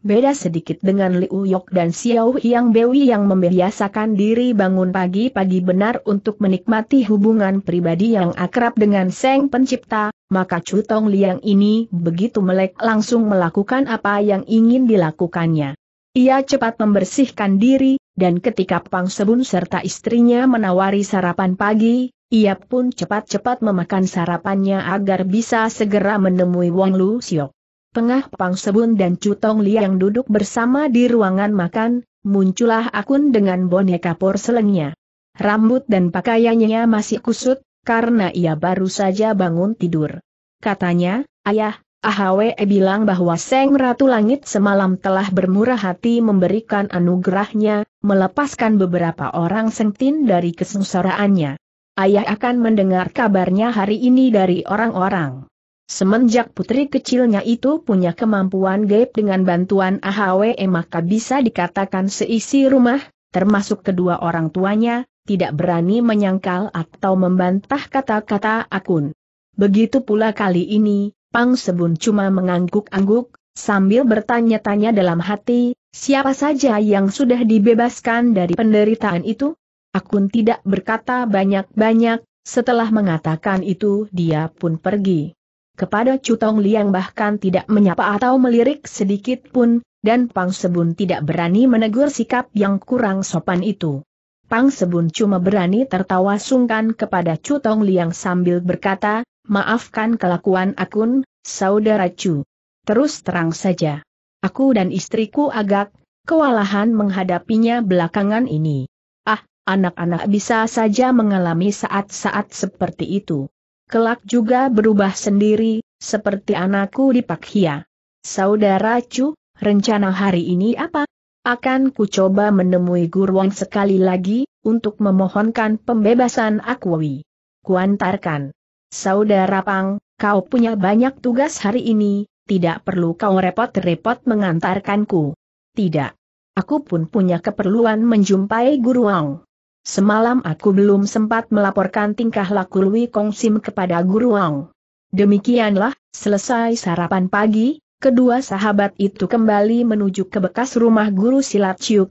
Beda sedikit dengan Liu Yok dan Xiao Yang Bewi yang membiasakan diri bangun pagi-pagi benar untuk menikmati hubungan pribadi yang akrab dengan Seng Pencipta, maka Chu Tong Liang ini begitu melek langsung melakukan apa yang ingin dilakukannya. Ia cepat membersihkan diri, dan ketika Pang Sebun serta istrinya menawari sarapan pagi, ia pun cepat-cepat memakan sarapannya agar bisa segera menemui Wang Lu Siok. Tengah Pang Sebun dan Cutong Liang duduk bersama di ruangan makan, muncullah Akun dengan boneka porselennya. Rambut dan pakaiannya masih kusut, karena ia baru saja bangun tidur. Katanya, ayah, Ahwe bilang bahwa Seng Ratu Langit semalam telah bermurah hati memberikan anugerahnya, melepaskan beberapa orang sengtin dari kesengsaraannya. Ayah akan mendengar kabarnya hari ini dari orang-orang. Semenjak putri kecilnya itu punya kemampuan gaib dengan bantuan AHWE maka bisa dikatakan seisi rumah, termasuk kedua orang tuanya, tidak berani menyangkal atau membantah kata-kata Akun. Begitu pula kali ini, Pang Sebun cuma mengangguk-angguk, sambil bertanya-tanya dalam hati, siapa saja yang sudah dibebaskan dari penderitaan itu? Akun tidak berkata banyak-banyak, setelah mengatakan itu dia pun pergi. Kepada Cutong Liang bahkan tidak menyapa atau melirik sedikit pun, dan Pang Sebun tidak berani menegur sikap yang kurang sopan itu. Pang Sebun cuma berani tertawa sungkan kepada Chu Tong Liang sambil berkata, maafkan kelakuan akun, saudara Chu. Terus terang saja. Aku dan istriku agak kewalahan menghadapinya belakangan ini. Ah, anak-anak bisa saja mengalami saat-saat seperti itu. Kelak juga berubah sendiri, seperti anakku di Pak Hia. Saudara Chu, rencana hari ini apa? akan kucoba coba menemui Gurwong sekali lagi, untuk memohonkan pembebasan Akwi. Kuantarkan. Saudara Pang, kau punya banyak tugas hari ini, tidak perlu kau repot-repot mengantarkanku. Tidak. Aku pun punya keperluan menjumpai Guruang. Semalam aku belum sempat melaporkan tingkah laku Lui Kong Sim kepada Guruang. Demikianlah, selesai sarapan pagi, Kedua sahabat itu kembali menuju ke bekas rumah guru silat Ciu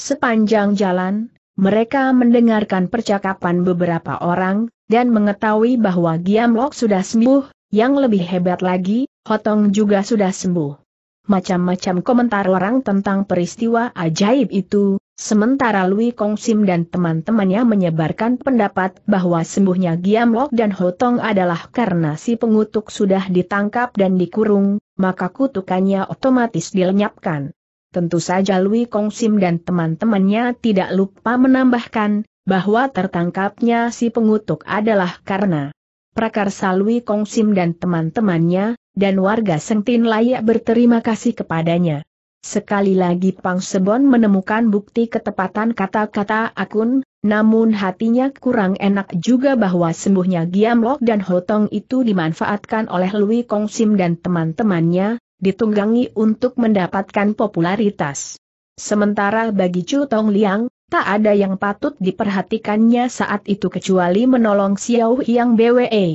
Sepanjang jalan, mereka mendengarkan percakapan beberapa orang, dan mengetahui bahwa Giam Lok sudah sembuh, yang lebih hebat lagi, Hotong juga sudah sembuh. Macam-macam komentar orang tentang peristiwa ajaib itu, Sementara Lui Kong Sim dan teman-temannya menyebarkan pendapat bahwa sembuhnya Giam Lok dan Hotong adalah karena si pengutuk sudah ditangkap dan dikurung, maka kutukannya otomatis dilenyapkan. Tentu saja Lui Kong Sim dan teman-temannya tidak lupa menambahkan, bahwa tertangkapnya si pengutuk adalah karena prakarsa Lui Kong Sim dan teman-temannya, dan warga Sengtin layak berterima kasih kepadanya. Sekali lagi Pang Sebon menemukan bukti ketepatan kata-kata akun, namun hatinya kurang enak juga bahwa sembuhnya Giam Lok dan Hotong itu dimanfaatkan oleh Lui Kong Sim dan teman-temannya, ditunggangi untuk mendapatkan popularitas. Sementara bagi Chu Tong Liang, tak ada yang patut diperhatikannya saat itu kecuali menolong Xiao Yang BWE.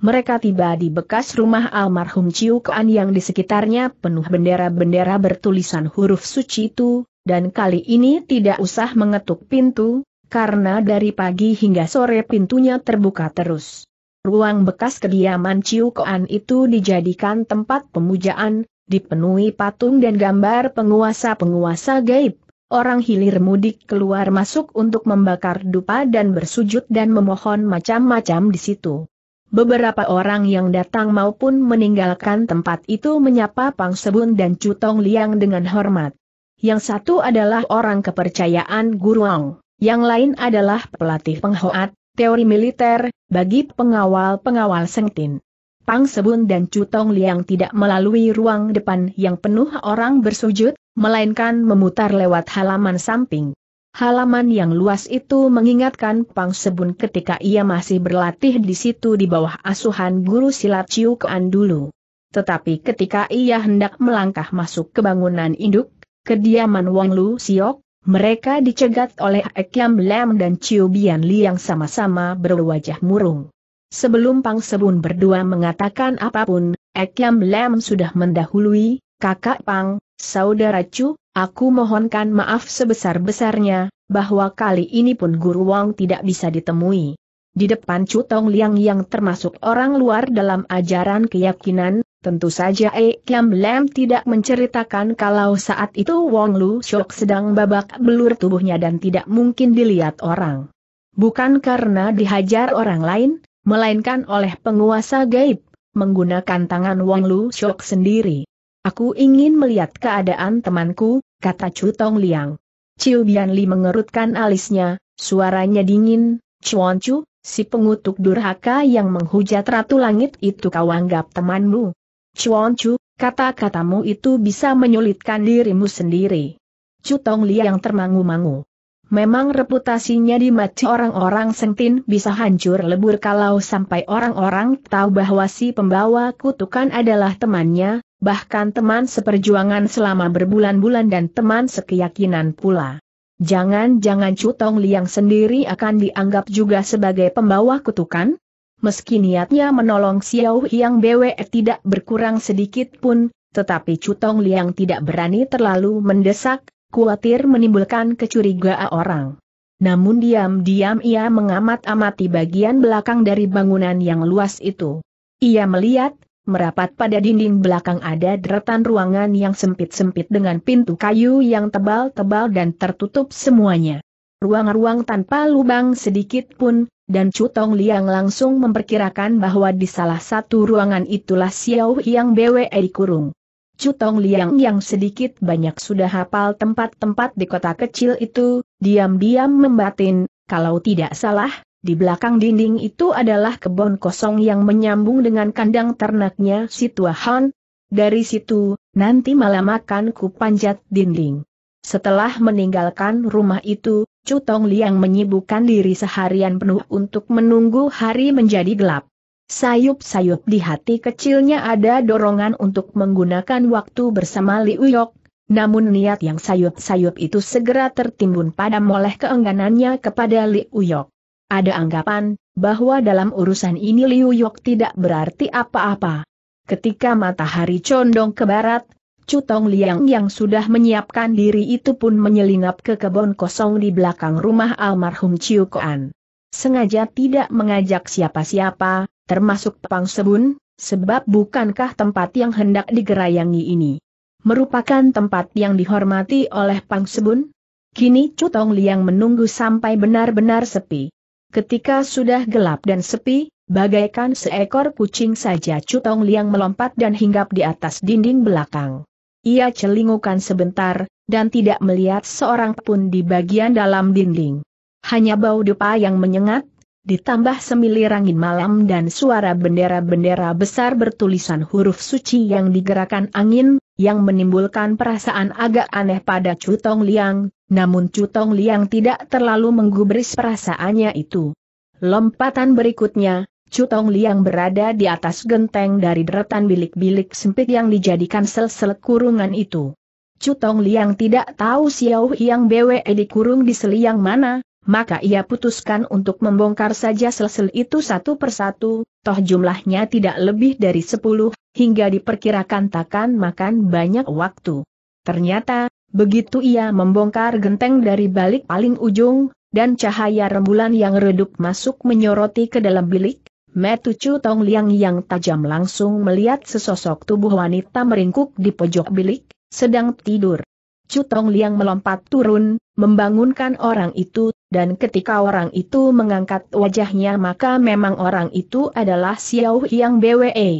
Mereka tiba di bekas rumah almarhum Ciu Kuan yang di sekitarnya penuh bendera-bendera bertulisan huruf suci itu, dan kali ini tidak usah mengetuk pintu, karena dari pagi hingga sore pintunya terbuka terus. Ruang bekas kediaman Ciu Kuan itu dijadikan tempat pemujaan, dipenuhi patung dan gambar penguasa-penguasa gaib. Orang hilir mudik keluar masuk untuk membakar dupa dan bersujud dan memohon macam-macam di situ. Beberapa orang yang datang maupun meninggalkan tempat itu menyapa Pang Sebun dan Cutong Liang dengan hormat. Yang satu adalah orang kepercayaan Guru Guruang, yang lain adalah pelatih penghoat, teori militer, bagi pengawal-pengawal Sengtin. Pang Sebun dan Cutong Liang tidak melalui ruang depan yang penuh orang bersujud, melainkan memutar lewat halaman samping. Halaman yang luas itu mengingatkan Pang Sebun ketika ia masih berlatih di situ di bawah asuhan guru silat Ciu Kean dulu. Tetapi ketika ia hendak melangkah masuk ke bangunan induk, kediaman Wang Lu Siok, mereka dicegat oleh Ekiam Lam dan Ciu Bian Li yang sama-sama berwajah murung. Sebelum Pang Sebun berdua mengatakan apapun, Ekiam Lam sudah mendahului, kakak Pang, saudara Chu, Aku mohonkan maaf sebesar-besarnya, bahwa kali ini pun Guru Wang tidak bisa ditemui. Di depan Cutong Liang yang termasuk orang luar dalam ajaran keyakinan, tentu saja E Kiam Lam tidak menceritakan kalau saat itu Wong Lu Shok sedang babak belur tubuhnya dan tidak mungkin dilihat orang. Bukan karena dihajar orang lain, melainkan oleh penguasa gaib, menggunakan tangan Wong Lu Shok sendiri. Aku ingin melihat keadaan temanku, kata Chu Tong Liang. Ciu Bian Li mengerutkan alisnya, suaranya dingin, Chuan Chu, si pengutuk durhaka yang menghujat Ratu Langit itu kau anggap temanmu. Chuan Chu, kata-katamu itu bisa menyulitkan dirimu sendiri. Chu Tong Liang termangu-mangu. Memang reputasinya di mata orang-orang sentin bisa hancur lebur kalau sampai orang-orang tahu bahwa si pembawa kutukan adalah temannya, bahkan teman seperjuangan selama berbulan-bulan dan teman sekeyakinan pula. Jangan-jangan Cutong Liang sendiri akan dianggap juga sebagai pembawa kutukan? Meski niatnya menolong Xiao Yang Bwe tidak berkurang sedikit pun, tetapi Cutong Liang tidak berani terlalu mendesak, khawatir menimbulkan kecurigaan orang. Namun diam-diam ia mengamat-amati bagian belakang dari bangunan yang luas itu. Ia melihat, merapat pada dinding belakang ada deretan ruangan yang sempit-sempit dengan pintu kayu yang tebal-tebal dan tertutup semuanya. Ruang-ruang tanpa lubang sedikit pun, dan Cutong Liang langsung memperkirakan bahwa di salah satu ruangan itulah Xiao yang BWE dikurung. Cutong Liang yang sedikit banyak sudah hafal tempat-tempat di kota kecil itu, diam-diam membatin, kalau tidak salah, di belakang dinding itu adalah kebun kosong yang menyambung dengan kandang ternaknya si Tuahan. Dari situ, nanti malam akan kupanjat dinding. Setelah meninggalkan rumah itu, Tong Liang menyibukkan diri seharian penuh untuk menunggu hari menjadi gelap. Sayup-sayup di hati kecilnya ada dorongan untuk menggunakan waktu bersama Liu Yok, namun niat yang sayup-sayup itu segera tertimbun pada moleh keengganannya kepada Liu Yok. Ada anggapan, bahwa dalam urusan ini Liu Yok tidak berarti apa-apa. Ketika matahari condong ke barat, Cutong Liang yang sudah menyiapkan diri itu pun menyelinap ke kebun kosong di belakang rumah almarhum Chiu Koan. Sengaja tidak mengajak siapa-siapa, termasuk Pang Sebun, sebab bukankah tempat yang hendak digerayangi ini merupakan tempat yang dihormati oleh Pang Sebun? Kini Cutong Liang menunggu sampai benar-benar sepi. Ketika sudah gelap dan sepi, bagaikan seekor kucing saja Tong Liang melompat dan hinggap di atas dinding belakang. Ia celingukan sebentar, dan tidak melihat seorang pun di bagian dalam dinding. Hanya bau dupa yang menyengat, ditambah semilir angin malam dan suara bendera-bendera besar bertulisan huruf suci yang digerakkan angin, yang menimbulkan perasaan agak aneh pada Cutong Liang, namun Cutong Liang tidak terlalu menggubris perasaannya itu. Lompatan berikutnya, Cutong Liang berada di atas genteng dari deretan bilik-bilik sempit yang dijadikan sel-sel kurungan itu. Cutong Liang tidak tahu Xiao Yang Bwe dikurung di seliang mana, maka ia putuskan untuk membongkar saja sel-sel itu satu persatu, toh jumlahnya tidak lebih dari sepuluh, hingga diperkirakan takkan makan banyak waktu. Ternyata, begitu ia membongkar genteng dari balik paling ujung, dan cahaya rembulan yang redup masuk menyoroti ke dalam bilik, Metu Chu Tong Liang yang tajam langsung melihat sesosok tubuh wanita meringkuk di pojok bilik, sedang tidur. Chu Tong Liang melompat turun, membangunkan orang itu, dan ketika orang itu mengangkat wajahnya maka memang orang itu adalah Xiao Yang BWE.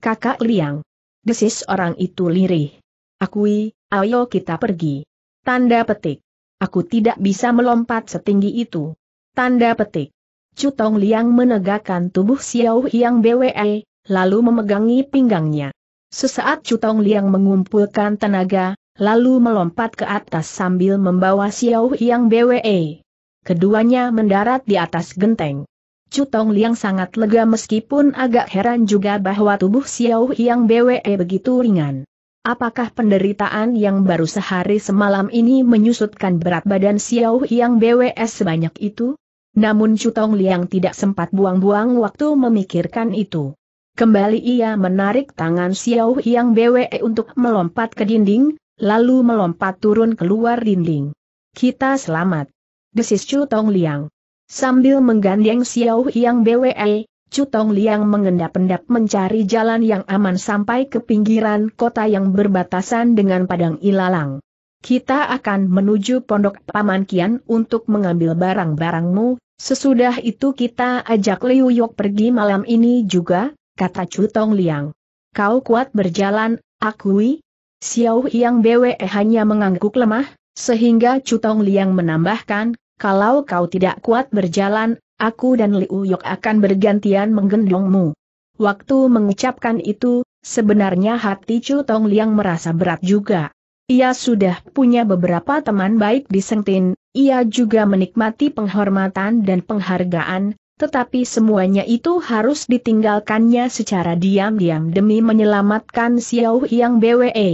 Kakak Liang. Desis orang itu lirih. Akui, ayo kita pergi. Tanda petik. Aku tidak bisa melompat setinggi itu. Tanda petik. Cutong Liang menegakkan tubuh Xiao Yang BWE, lalu memegangi pinggangnya. Sesaat Cutong Liang mengumpulkan tenaga, lalu melompat ke atas sambil membawa Xiao Yang BWE keduanya mendarat di atas genteng. Cutong Liang sangat lega meskipun agak heran juga bahwa tubuh Xiao Yang BWE begitu ringan. Apakah penderitaan yang baru sehari semalam ini menyusutkan berat badan Xiao Yang BWE sebanyak itu? Namun Cutong Liang tidak sempat buang-buang waktu memikirkan itu. Kembali ia menarik tangan Xiao Yang BWE untuk melompat ke dinding, lalu melompat turun keluar dinding. Kita selamat desis Chu Tong Liang. Sambil menggandeng Xiao Yang BWE, Chu Tong Liang mengendap-endap mencari jalan yang aman sampai ke pinggiran kota yang berbatasan dengan Padang Ilalang. Kita akan menuju pondok Paman Kian untuk mengambil barang-barangmu, sesudah itu kita ajak Liu Yok pergi malam ini juga, kata Chu Tong Liang. Kau kuat berjalan, akui? Xiao Yang BWE hanya mengangguk lemah, sehingga Chu Tong Liang menambahkan, kalau kau tidak kuat berjalan, aku dan Liu Yok akan bergantian menggendongmu. Waktu mengucapkan itu, sebenarnya hati Chu Tong Liang merasa berat juga. Ia sudah punya beberapa teman baik di Sengtin, ia juga menikmati penghormatan dan penghargaan, tetapi semuanya itu harus ditinggalkannya secara diam-diam demi menyelamatkan Xiao Yang BWE.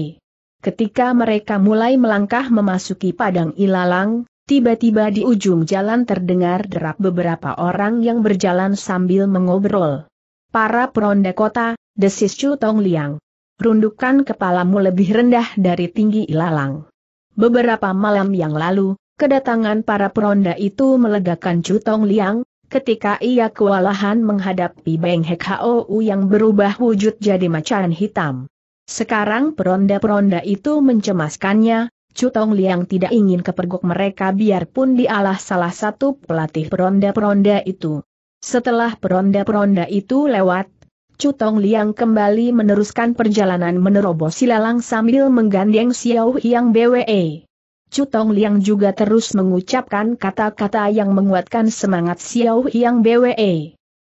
Ketika mereka mulai melangkah memasuki padang ilalang, Tiba-tiba di ujung jalan terdengar derap beberapa orang yang berjalan sambil mengobrol. Para peronda kota, desis Chu Tong Liang. Rundukkan kepalamu lebih rendah dari tinggi ilalang. Beberapa malam yang lalu, kedatangan para peronda itu melegakan Chu Tong Liang, ketika ia kewalahan menghadapi Beng Hek Hou yang berubah wujud jadi macan hitam. Sekarang peronda-peronda itu mencemaskannya, Chu Tong Liang tidak ingin kepergok mereka biarpun dialah salah satu pelatih peronda-peronda itu. Setelah peronda-peronda itu lewat, Chu Tong Liang kembali meneruskan perjalanan menerobos silalang sambil menggandeng Xiao Yang BWE. Chu Tong Liang juga terus mengucapkan kata-kata yang menguatkan semangat Xiao Yang BWE.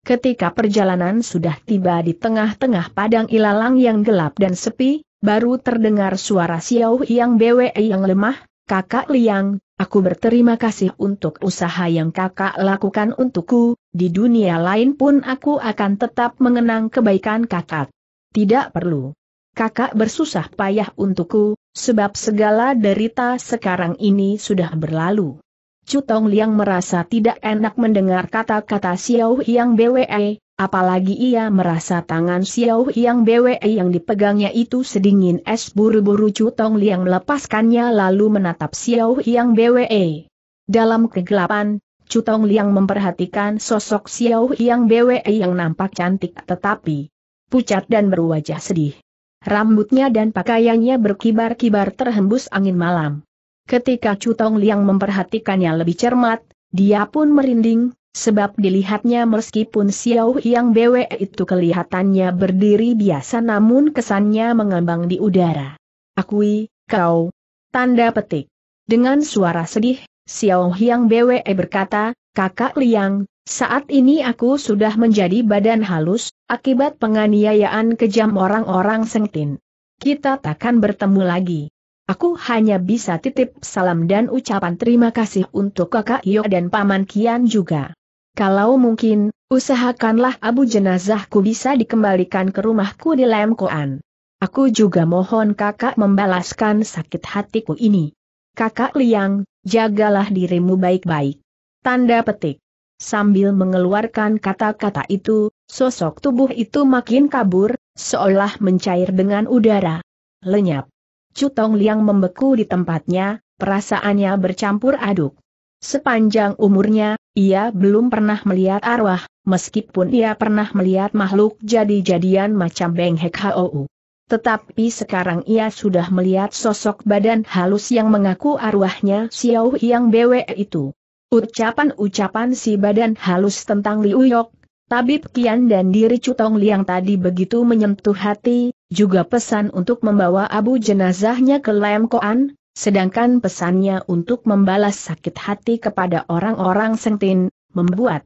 Ketika perjalanan sudah tiba di tengah-tengah padang ilalang yang gelap dan sepi, baru terdengar suara Xiao Yang BWE yang lemah, Kakak Liang, aku berterima kasih untuk usaha yang kakak lakukan untukku, di dunia lain pun aku akan tetap mengenang kebaikan kakak. Tidak perlu. Kakak bersusah payah untukku, sebab segala derita sekarang ini sudah berlalu. Cutong Liang merasa tidak enak mendengar kata-kata Xiao Yang BWE, Apalagi ia merasa tangan Xiao yang BWE yang dipegangnya itu sedingin es buru-buru Tong Liang melepaskannya lalu menatap Xiao yang BWE. Dalam kegelapan, Tong Liang memperhatikan sosok Xiao yang BWE yang nampak cantik tetapi pucat dan berwajah sedih. Rambutnya dan pakaiannya berkibar-kibar terhembus angin malam. Ketika Tong Liang memperhatikannya lebih cermat, dia pun merinding, Sebab dilihatnya meskipun Xiao Yang Bwe itu kelihatannya berdiri biasa namun kesannya mengambang di udara. Akui, kau. Tanda petik. Dengan suara sedih, Xiao Yang Bwe berkata, Kakak Liang, saat ini aku sudah menjadi badan halus, akibat penganiayaan kejam orang-orang sengtin. Kita takkan bertemu lagi. Aku hanya bisa titip salam dan ucapan terima kasih untuk kakak Yo dan Paman Kian juga. Kalau mungkin, usahakanlah abu jenazahku bisa dikembalikan ke rumahku di Lemkoan. Aku juga mohon kakak membalaskan sakit hatiku ini. Kakak Liang, jagalah dirimu baik-baik. Tanda petik. Sambil mengeluarkan kata-kata itu, sosok tubuh itu makin kabur, seolah mencair dengan udara. Lenyap. Cutong Liang membeku di tempatnya, perasaannya bercampur aduk. Sepanjang umurnya, ia belum pernah melihat arwah, meskipun ia pernah melihat makhluk jadi-jadian macam Beng Hek Hou. Tetapi sekarang ia sudah melihat sosok badan halus yang mengaku arwahnya Xiao Yang Bwe itu. Ucapan-ucapan si badan halus tentang Liu Yok, Tabib Kian dan diri Cutong Liang tadi begitu menyentuh hati, juga pesan untuk membawa abu jenazahnya ke Lam Koan, Sedangkan pesannya untuk membalas sakit hati kepada orang-orang Sengtin, membuat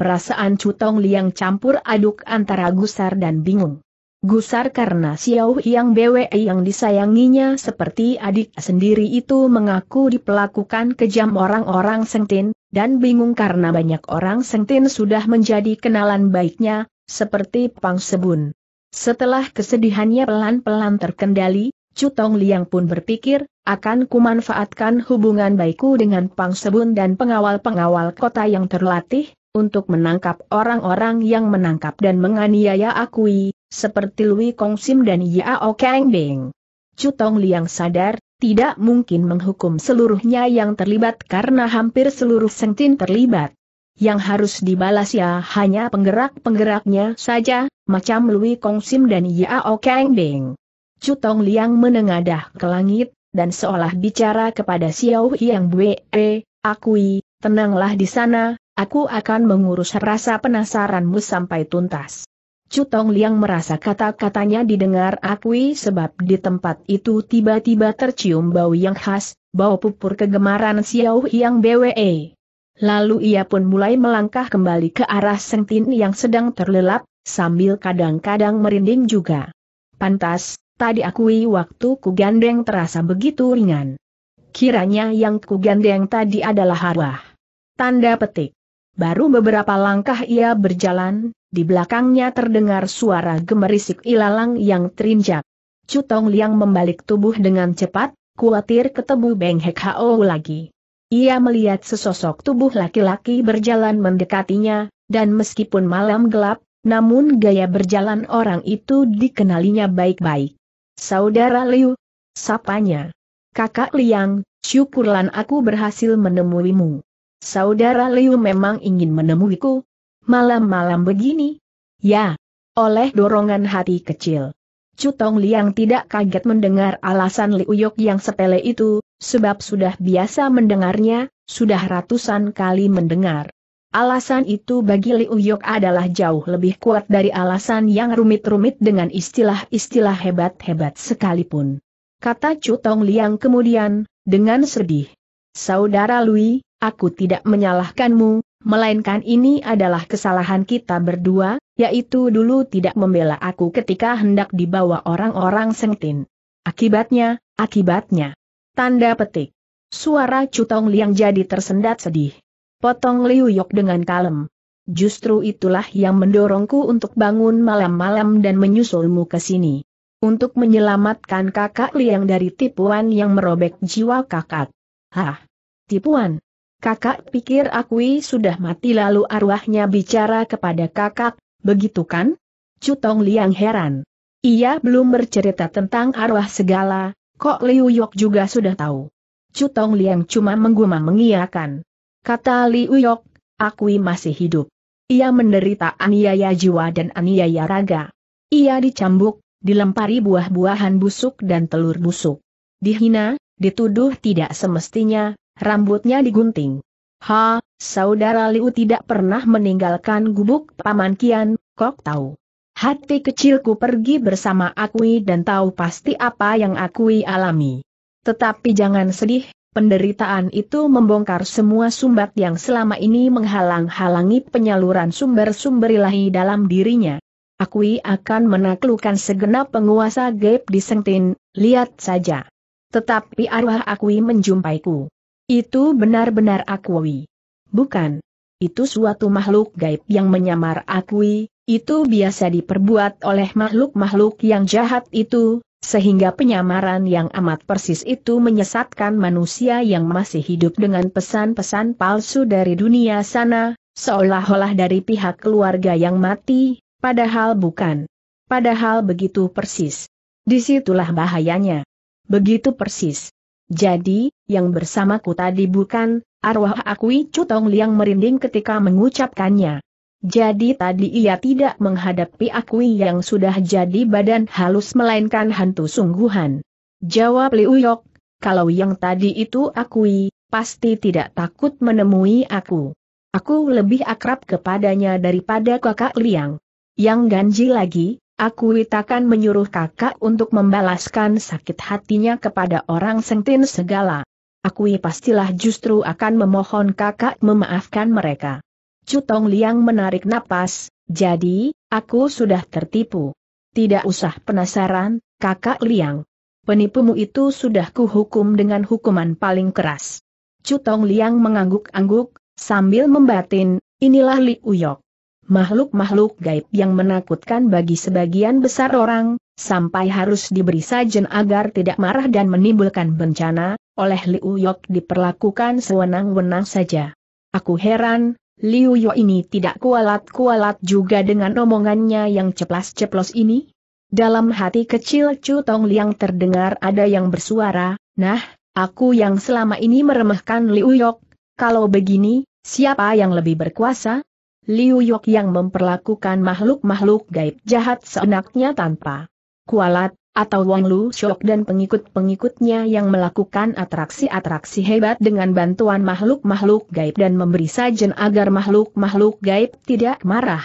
perasaan Cutong Liang campur aduk antara gusar dan bingung. Gusar karena Xiao Yang Bwe yang disayanginya seperti adik sendiri itu mengaku diperlakukan kejam orang-orang Sengtin, dan bingung karena banyak orang Sengtin sudah menjadi kenalan baiknya, seperti Pang Sebun. Setelah kesedihannya pelan-pelan terkendali, Cu Tong Liang pun berpikir, akan kumanfaatkan hubungan baikku dengan Pang Sebun dan pengawal-pengawal kota yang terlatih, untuk menangkap orang-orang yang menangkap dan menganiaya akui, seperti Lui Kong Sim dan Yao Kang Beng. Cu Tong Liang sadar, tidak mungkin menghukum seluruhnya yang terlibat karena hampir seluruh sengtin terlibat. Yang harus dibalas ya hanya penggerak-penggeraknya saja, macam Lui Kong Sim dan Yao Kang Beng. Cutong Liang menengadah ke langit, dan seolah bicara kepada Xiao Yang Bue, eh, akui, tenanglah di sana, aku akan mengurus rasa penasaranmu sampai tuntas. Cutong Liang merasa kata-katanya didengar akui sebab di tempat itu tiba-tiba tercium bau yang khas, bau pupur kegemaran Xiao Yang Bwe. Lalu ia pun mulai melangkah kembali ke arah Sengtin yang sedang terlelap, sambil kadang-kadang merinding juga. Pantas, Tadi akui waktu ku gandeng terasa begitu ringan. Kiranya yang ku gandeng tadi adalah arwah. Tanda petik. Baru beberapa langkah ia berjalan, di belakangnya terdengar suara gemerisik ilalang yang terinjak. Cutong Liang membalik tubuh dengan cepat, khawatir ketemu Beng Hek Hao lagi. Ia melihat sesosok tubuh laki-laki berjalan mendekatinya, dan meskipun malam gelap, namun gaya berjalan orang itu dikenalinya baik-baik. Saudara Liu, sapanya. Kakak Liang, syukurlah aku berhasil menemuimu. Saudara Liu memang ingin menemuiku. Malam-malam begini? Ya. Oleh dorongan hati kecil. Cutong Liang tidak kaget mendengar alasan Liu Yok yang sepele itu, sebab sudah biasa mendengarnya, sudah ratusan kali mendengar. Alasan itu bagi Liu Yok adalah jauh lebih kuat dari alasan yang rumit-rumit dengan istilah-istilah hebat-hebat sekalipun. Kata Chu Tong Liang kemudian, dengan sedih. Saudara Lui, aku tidak menyalahkanmu, melainkan ini adalah kesalahan kita berdua, yaitu dulu tidak membela aku ketika hendak dibawa orang-orang sengtin. Akibatnya, akibatnya. Tanda petik. Suara Chu Tong Liang jadi tersendat sedih. Potong Liu Yok dengan kalem. Justru itulah yang mendorongku untuk bangun malam-malam dan menyusulmu ke sini. Untuk menyelamatkan kakak Liang dari tipuan yang merobek jiwa kakak. Hah? Tipuan? Kakak pikir Akui sudah mati lalu arwahnya bicara kepada kakak, begitu kan? Cutong Liang heran. Ia belum bercerita tentang arwah segala, kok Liu Yok juga sudah tahu. Cutong Liang cuma menggumam mengiakan. Kata Li Uyok, aku masih hidup. Ia menderita aniaya jiwa dan aniaya raga. Ia dicambuk, dilempari buah-buahan busuk dan telur busuk. Dihina, dituduh tidak semestinya, rambutnya digunting. Ha, saudara Liu tidak pernah meninggalkan gubuk Paman Kian, kok tahu. Hati kecilku pergi bersama Akui dan tahu pasti apa yang Akui alami. Tetapi jangan sedih, Penderitaan itu membongkar semua sumbat yang selama ini menghalang-halangi penyaluran sumber-sumber ilahi dalam dirinya. Akui akan menaklukkan segenap penguasa gaib di Sengtin, lihat saja. Tetapi arwah Akui menjumpaiku. Itu benar-benar Akui. Bukan. Itu suatu makhluk gaib yang menyamar Akui, itu biasa diperbuat oleh makhluk-makhluk yang jahat itu, sehingga penyamaran yang amat persis itu menyesatkan manusia yang masih hidup dengan pesan-pesan palsu dari dunia sana, seolah-olah dari pihak keluarga yang mati, padahal bukan. Padahal begitu persis. Disitulah bahayanya. Begitu persis. Jadi, yang bersamaku tadi bukan, arwah Akui Cutong Liang merinding ketika mengucapkannya. Jadi tadi ia tidak menghadapi akui yang sudah jadi badan halus melainkan hantu sungguhan. Jawab Liu Yok, kalau yang tadi itu akui, pasti tidak takut menemui aku. Aku lebih akrab kepadanya daripada kakak Liang. Yang ganji lagi, aku takkan menyuruh kakak untuk membalaskan sakit hatinya kepada orang sengtin segala. Akui pastilah justru akan memohon kakak memaafkan mereka. Cutong Liang menarik napas, jadi, aku sudah tertipu. Tidak usah penasaran, kakak Liang. Penipumu itu sudah kuhukum dengan hukuman paling keras. Cutong Liang mengangguk-angguk, sambil membatin, inilah Li Uyok. Makhluk-makhluk gaib yang menakutkan bagi sebagian besar orang, sampai harus diberi sajen agar tidak marah dan menimbulkan bencana, oleh Li Uyok diperlakukan sewenang-wenang saja. Aku heran, Liu Yo ini tidak kualat-kualat juga dengan omongannya yang ceplas-ceplos ini? Dalam hati kecil Chu Tong Liang terdengar ada yang bersuara, nah, aku yang selama ini meremehkan Liu Yok, kalau begini, siapa yang lebih berkuasa? Liu Yok yang memperlakukan makhluk-makhluk gaib jahat seenaknya tanpa kualat, atau Wang Lu Shok dan pengikut-pengikutnya yang melakukan atraksi-atraksi hebat dengan bantuan makhluk-makhluk gaib dan memberi sajen agar makhluk-makhluk gaib tidak marah.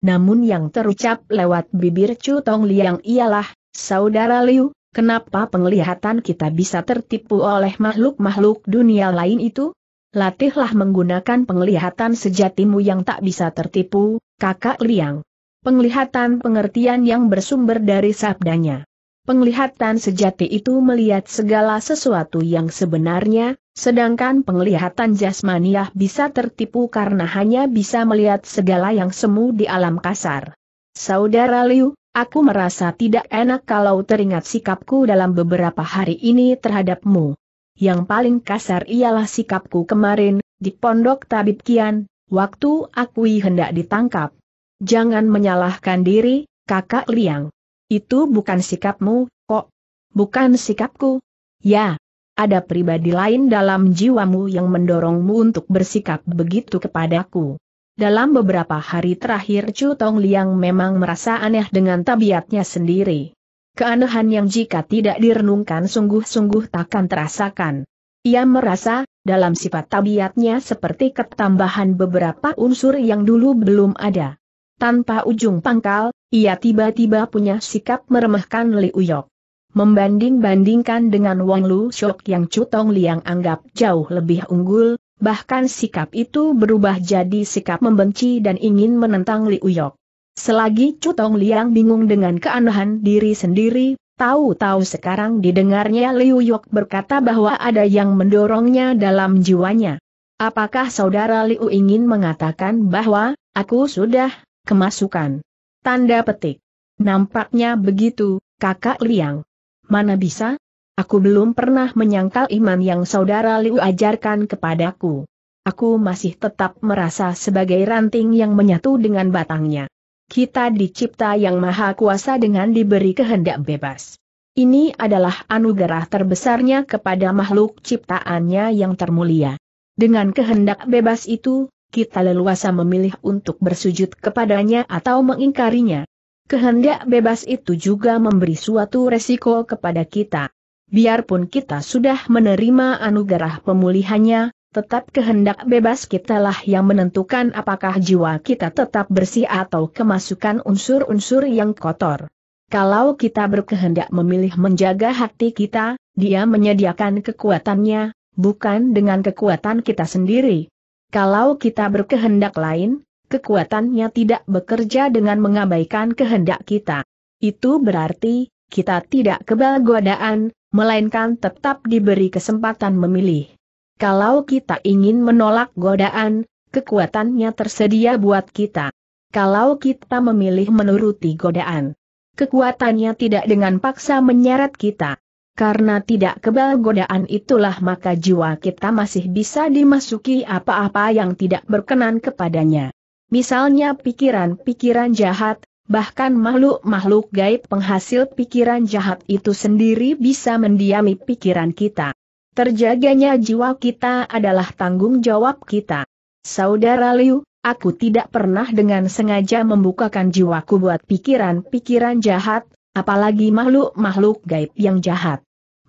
Namun yang terucap lewat bibir Chu Tong Liang ialah, Saudara Liu, kenapa penglihatan kita bisa tertipu oleh makhluk-makhluk dunia lain itu? Latihlah menggunakan penglihatan sejatimu yang tak bisa tertipu, kakak Liang. Penglihatan pengertian yang bersumber dari sabdanya. Penglihatan sejati itu melihat segala sesuatu yang sebenarnya, sedangkan penglihatan jasmaniah bisa tertipu karena hanya bisa melihat segala yang semu di alam kasar. Saudara Liu, aku merasa tidak enak kalau teringat sikapku dalam beberapa hari ini terhadapmu. Yang paling kasar ialah sikapku kemarin, di pondok tabib Kian, waktu aku hendak ditangkap. Jangan menyalahkan diri, kakak Liang. Itu bukan sikapmu, kok. Bukan sikapku. Ya, ada pribadi lain dalam jiwamu yang mendorongmu untuk bersikap begitu kepadaku. Dalam beberapa hari terakhir Chu Tong Liang memang merasa aneh dengan tabiatnya sendiri. Keanehan yang jika tidak direnungkan sungguh-sungguh takkan terasakan. Ia merasa, dalam sifat tabiatnya seperti ketambahan beberapa unsur yang dulu belum ada tanpa ujung pangkal, ia tiba-tiba punya sikap meremehkan Li Uyok. Membanding-bandingkan dengan Wang Lu Shok yang Cutong Liang anggap jauh lebih unggul, bahkan sikap itu berubah jadi sikap membenci dan ingin menentang Li Uyok. Selagi Cutong Liang bingung dengan keanehan diri sendiri, tahu-tahu sekarang didengarnya Liu Yok berkata bahwa ada yang mendorongnya dalam jiwanya. Apakah saudara Liu ingin mengatakan bahwa, aku sudah kemasukan. Tanda petik. Nampaknya begitu, kakak Liang. Mana bisa? Aku belum pernah menyangkal iman yang saudara Liu ajarkan kepadaku. Aku masih tetap merasa sebagai ranting yang menyatu dengan batangnya. Kita dicipta yang maha kuasa dengan diberi kehendak bebas. Ini adalah anugerah terbesarnya kepada makhluk ciptaannya yang termulia. Dengan kehendak bebas itu, kita leluasa memilih untuk bersujud kepadanya atau mengingkarinya. Kehendak bebas itu juga memberi suatu resiko kepada kita. Biarpun kita sudah menerima anugerah pemulihannya, tetap kehendak bebas kitalah yang menentukan apakah jiwa kita tetap bersih atau kemasukan unsur-unsur yang kotor. Kalau kita berkehendak memilih menjaga hati kita, dia menyediakan kekuatannya, bukan dengan kekuatan kita sendiri. Kalau kita berkehendak lain, kekuatannya tidak bekerja dengan mengabaikan kehendak kita. Itu berarti, kita tidak kebal godaan, melainkan tetap diberi kesempatan memilih. Kalau kita ingin menolak godaan, kekuatannya tersedia buat kita. Kalau kita memilih menuruti godaan, kekuatannya tidak dengan paksa menyeret kita. Karena tidak kebal godaan itulah maka jiwa kita masih bisa dimasuki apa-apa yang tidak berkenan kepadanya. Misalnya pikiran-pikiran jahat, bahkan makhluk-makhluk gaib penghasil pikiran jahat itu sendiri bisa mendiami pikiran kita. Terjaganya jiwa kita adalah tanggung jawab kita. Saudara Liu, aku tidak pernah dengan sengaja membukakan jiwaku buat pikiran-pikiran jahat, Apalagi makhluk-makhluk gaib yang jahat.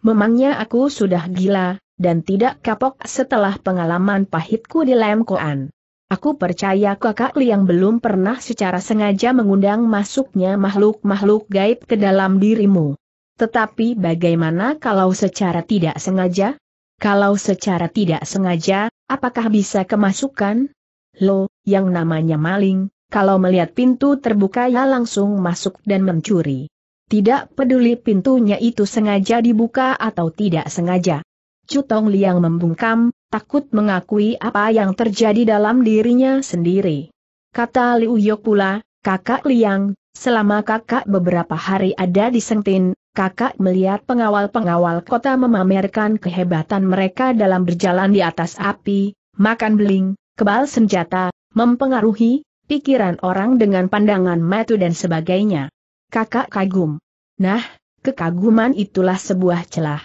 Memangnya aku sudah gila, dan tidak kapok setelah pengalaman pahitku di Lemkoan. Aku percaya kakak Liang belum pernah secara sengaja mengundang masuknya makhluk-makhluk gaib ke dalam dirimu. Tetapi bagaimana kalau secara tidak sengaja? Kalau secara tidak sengaja, apakah bisa kemasukan? Lo, yang namanya maling, kalau melihat pintu terbuka ya langsung masuk dan mencuri. Tidak peduli pintunya itu sengaja dibuka atau tidak sengaja. Cutong Liang membungkam, takut mengakui apa yang terjadi dalam dirinya sendiri. Kata Liu Yok pula, kakak Liang, selama kakak beberapa hari ada di Sengtin, kakak melihat pengawal-pengawal kota memamerkan kehebatan mereka dalam berjalan di atas api, makan beling, kebal senjata, mempengaruhi pikiran orang dengan pandangan mata dan sebagainya. Kakak kagum. Nah, kekaguman itulah sebuah celah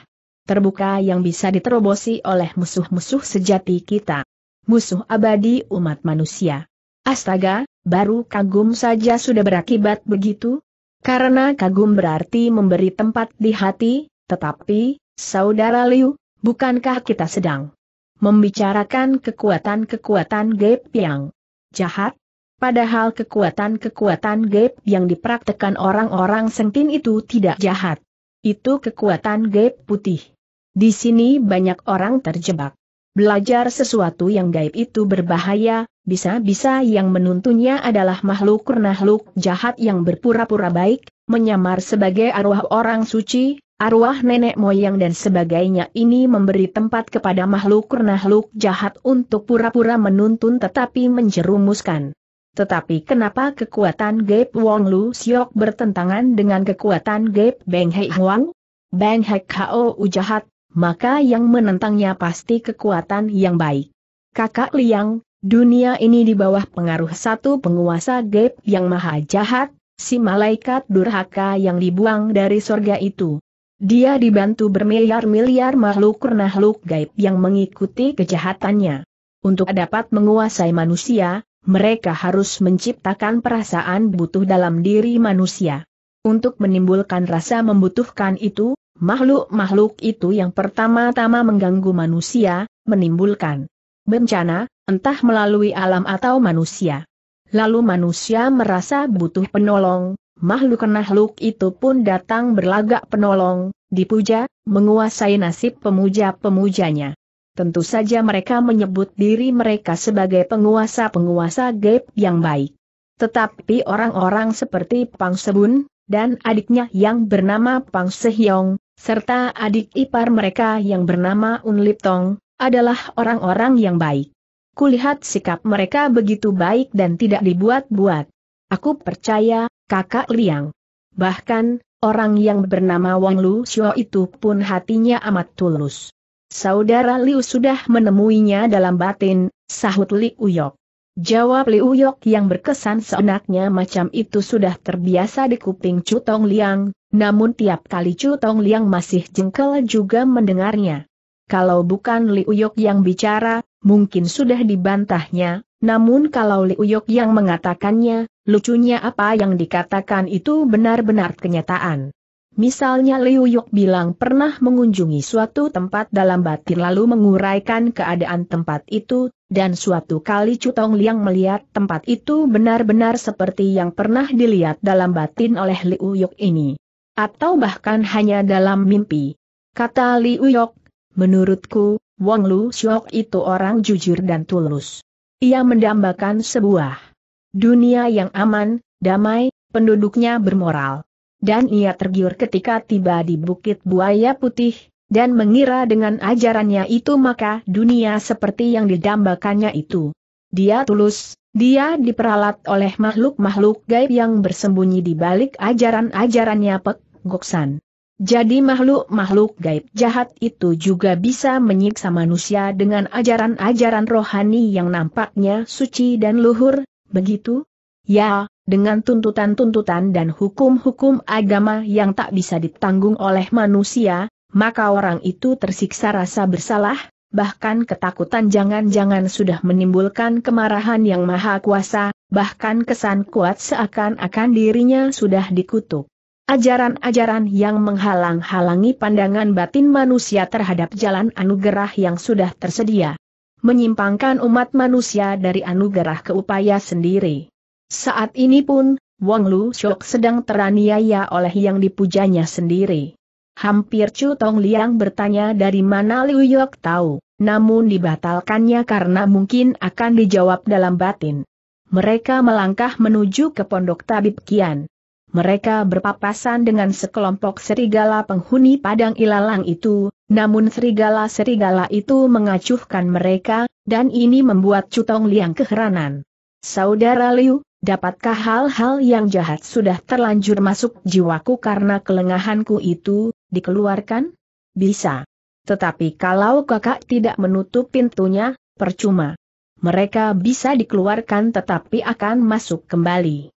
terbuka yang bisa diterobosi oleh musuh-musuh sejati kita. Musuh abadi umat manusia. Astaga, baru kagum saja sudah berakibat begitu? Karena kagum berarti memberi tempat di hati, tetapi, Saudara Liu, bukankah kita sedang membicarakan kekuatan-kekuatan Gep yang jahat, Padahal kekuatan-kekuatan gaib yang dipraktekan orang-orang sengtin itu tidak jahat. Itu kekuatan gaib putih. Di sini banyak orang terjebak. Belajar sesuatu yang gaib itu berbahaya, bisa-bisa yang menuntunnya adalah makhluk-makhluk jahat yang berpura-pura baik, menyamar sebagai arwah orang suci, arwah nenek moyang dan sebagainya ini memberi tempat kepada makhluk-makhluk jahat untuk pura-pura menuntun tetapi menjerumuskan. Tetapi kenapa kekuatan Gabe Wong Lu Siok bertentangan dengan kekuatan Gabe Beng Hei Huang? Beng Hei Kao ujahat, maka yang menentangnya pasti kekuatan yang baik. Kakak Liang, dunia ini di bawah pengaruh satu penguasa Gabe yang maha jahat, si malaikat durhaka yang dibuang dari sorga itu. Dia dibantu bermiliar-miliar makhluk makhluk gaib yang mengikuti kejahatannya. Untuk dapat menguasai manusia, mereka harus menciptakan perasaan butuh dalam diri manusia. Untuk menimbulkan rasa membutuhkan itu, makhluk-makhluk itu yang pertama-tama mengganggu manusia, menimbulkan bencana, entah melalui alam atau manusia. Lalu manusia merasa butuh penolong, makhluk-makhluk itu pun datang berlagak penolong, dipuja, menguasai nasib pemuja-pemujanya tentu saja mereka menyebut diri mereka sebagai penguasa-penguasa gaib yang baik. Tetapi orang-orang seperti Pang Sebun, dan adiknya yang bernama Pang Sehyong, serta adik ipar mereka yang bernama Un Lip Tong, adalah orang-orang yang baik. Kulihat sikap mereka begitu baik dan tidak dibuat-buat. Aku percaya, kakak Liang. Bahkan, orang yang bernama Wang Lu Xiao itu pun hatinya amat tulus. Saudara Liu sudah menemuinya dalam batin, sahut Liu Yok. Jawab Liu Yok yang berkesan seenaknya macam itu sudah terbiasa di kuping Cutong Liang, namun tiap kali Cutong Liang masih jengkel juga mendengarnya. Kalau bukan Liu Yok yang bicara, mungkin sudah dibantahnya, namun kalau Liu Yok yang mengatakannya, lucunya apa yang dikatakan itu benar-benar kenyataan. Misalnya Liu Yok bilang pernah mengunjungi suatu tempat dalam batin lalu menguraikan keadaan tempat itu, dan suatu kali Cutong Liang melihat tempat itu benar-benar seperti yang pernah dilihat dalam batin oleh Liu Yok ini. Atau bahkan hanya dalam mimpi. Kata Liu Yok, menurutku, Wong Lu Xiok itu orang jujur dan tulus. Ia mendambakan sebuah dunia yang aman, damai, penduduknya bermoral dan ia tergiur ketika tiba di Bukit Buaya Putih, dan mengira dengan ajarannya itu maka dunia seperti yang didambakannya itu. Dia tulus, dia diperalat oleh makhluk-makhluk gaib yang bersembunyi di balik ajaran-ajarannya Pek Goksan. Jadi makhluk-makhluk gaib jahat itu juga bisa menyiksa manusia dengan ajaran-ajaran rohani yang nampaknya suci dan luhur, begitu? Ya, dengan tuntutan-tuntutan dan hukum-hukum agama yang tak bisa ditanggung oleh manusia, maka orang itu tersiksa rasa bersalah, bahkan ketakutan jangan-jangan sudah menimbulkan kemarahan yang maha kuasa, bahkan kesan kuat seakan-akan dirinya sudah dikutuk. Ajaran-ajaran yang menghalang-halangi pandangan batin manusia terhadap jalan anugerah yang sudah tersedia. Menyimpangkan umat manusia dari anugerah ke sendiri. Saat ini pun, Wang Lu Shok sedang teraniaya oleh yang dipujanya sendiri. Hampir Chu Tong Liang bertanya dari mana Liu Yok tahu, namun dibatalkannya karena mungkin akan dijawab dalam batin. Mereka melangkah menuju ke pondok tabib Kian. Mereka berpapasan dengan sekelompok serigala penghuni padang ilalang itu, namun serigala-serigala itu mengacuhkan mereka, dan ini membuat Chu Tong Liang keheranan. Saudara Liu, Dapatkah hal-hal yang jahat sudah terlanjur masuk jiwaku karena kelengahanku itu, dikeluarkan? Bisa. Tetapi kalau kakak tidak menutup pintunya, percuma. Mereka bisa dikeluarkan tetapi akan masuk kembali.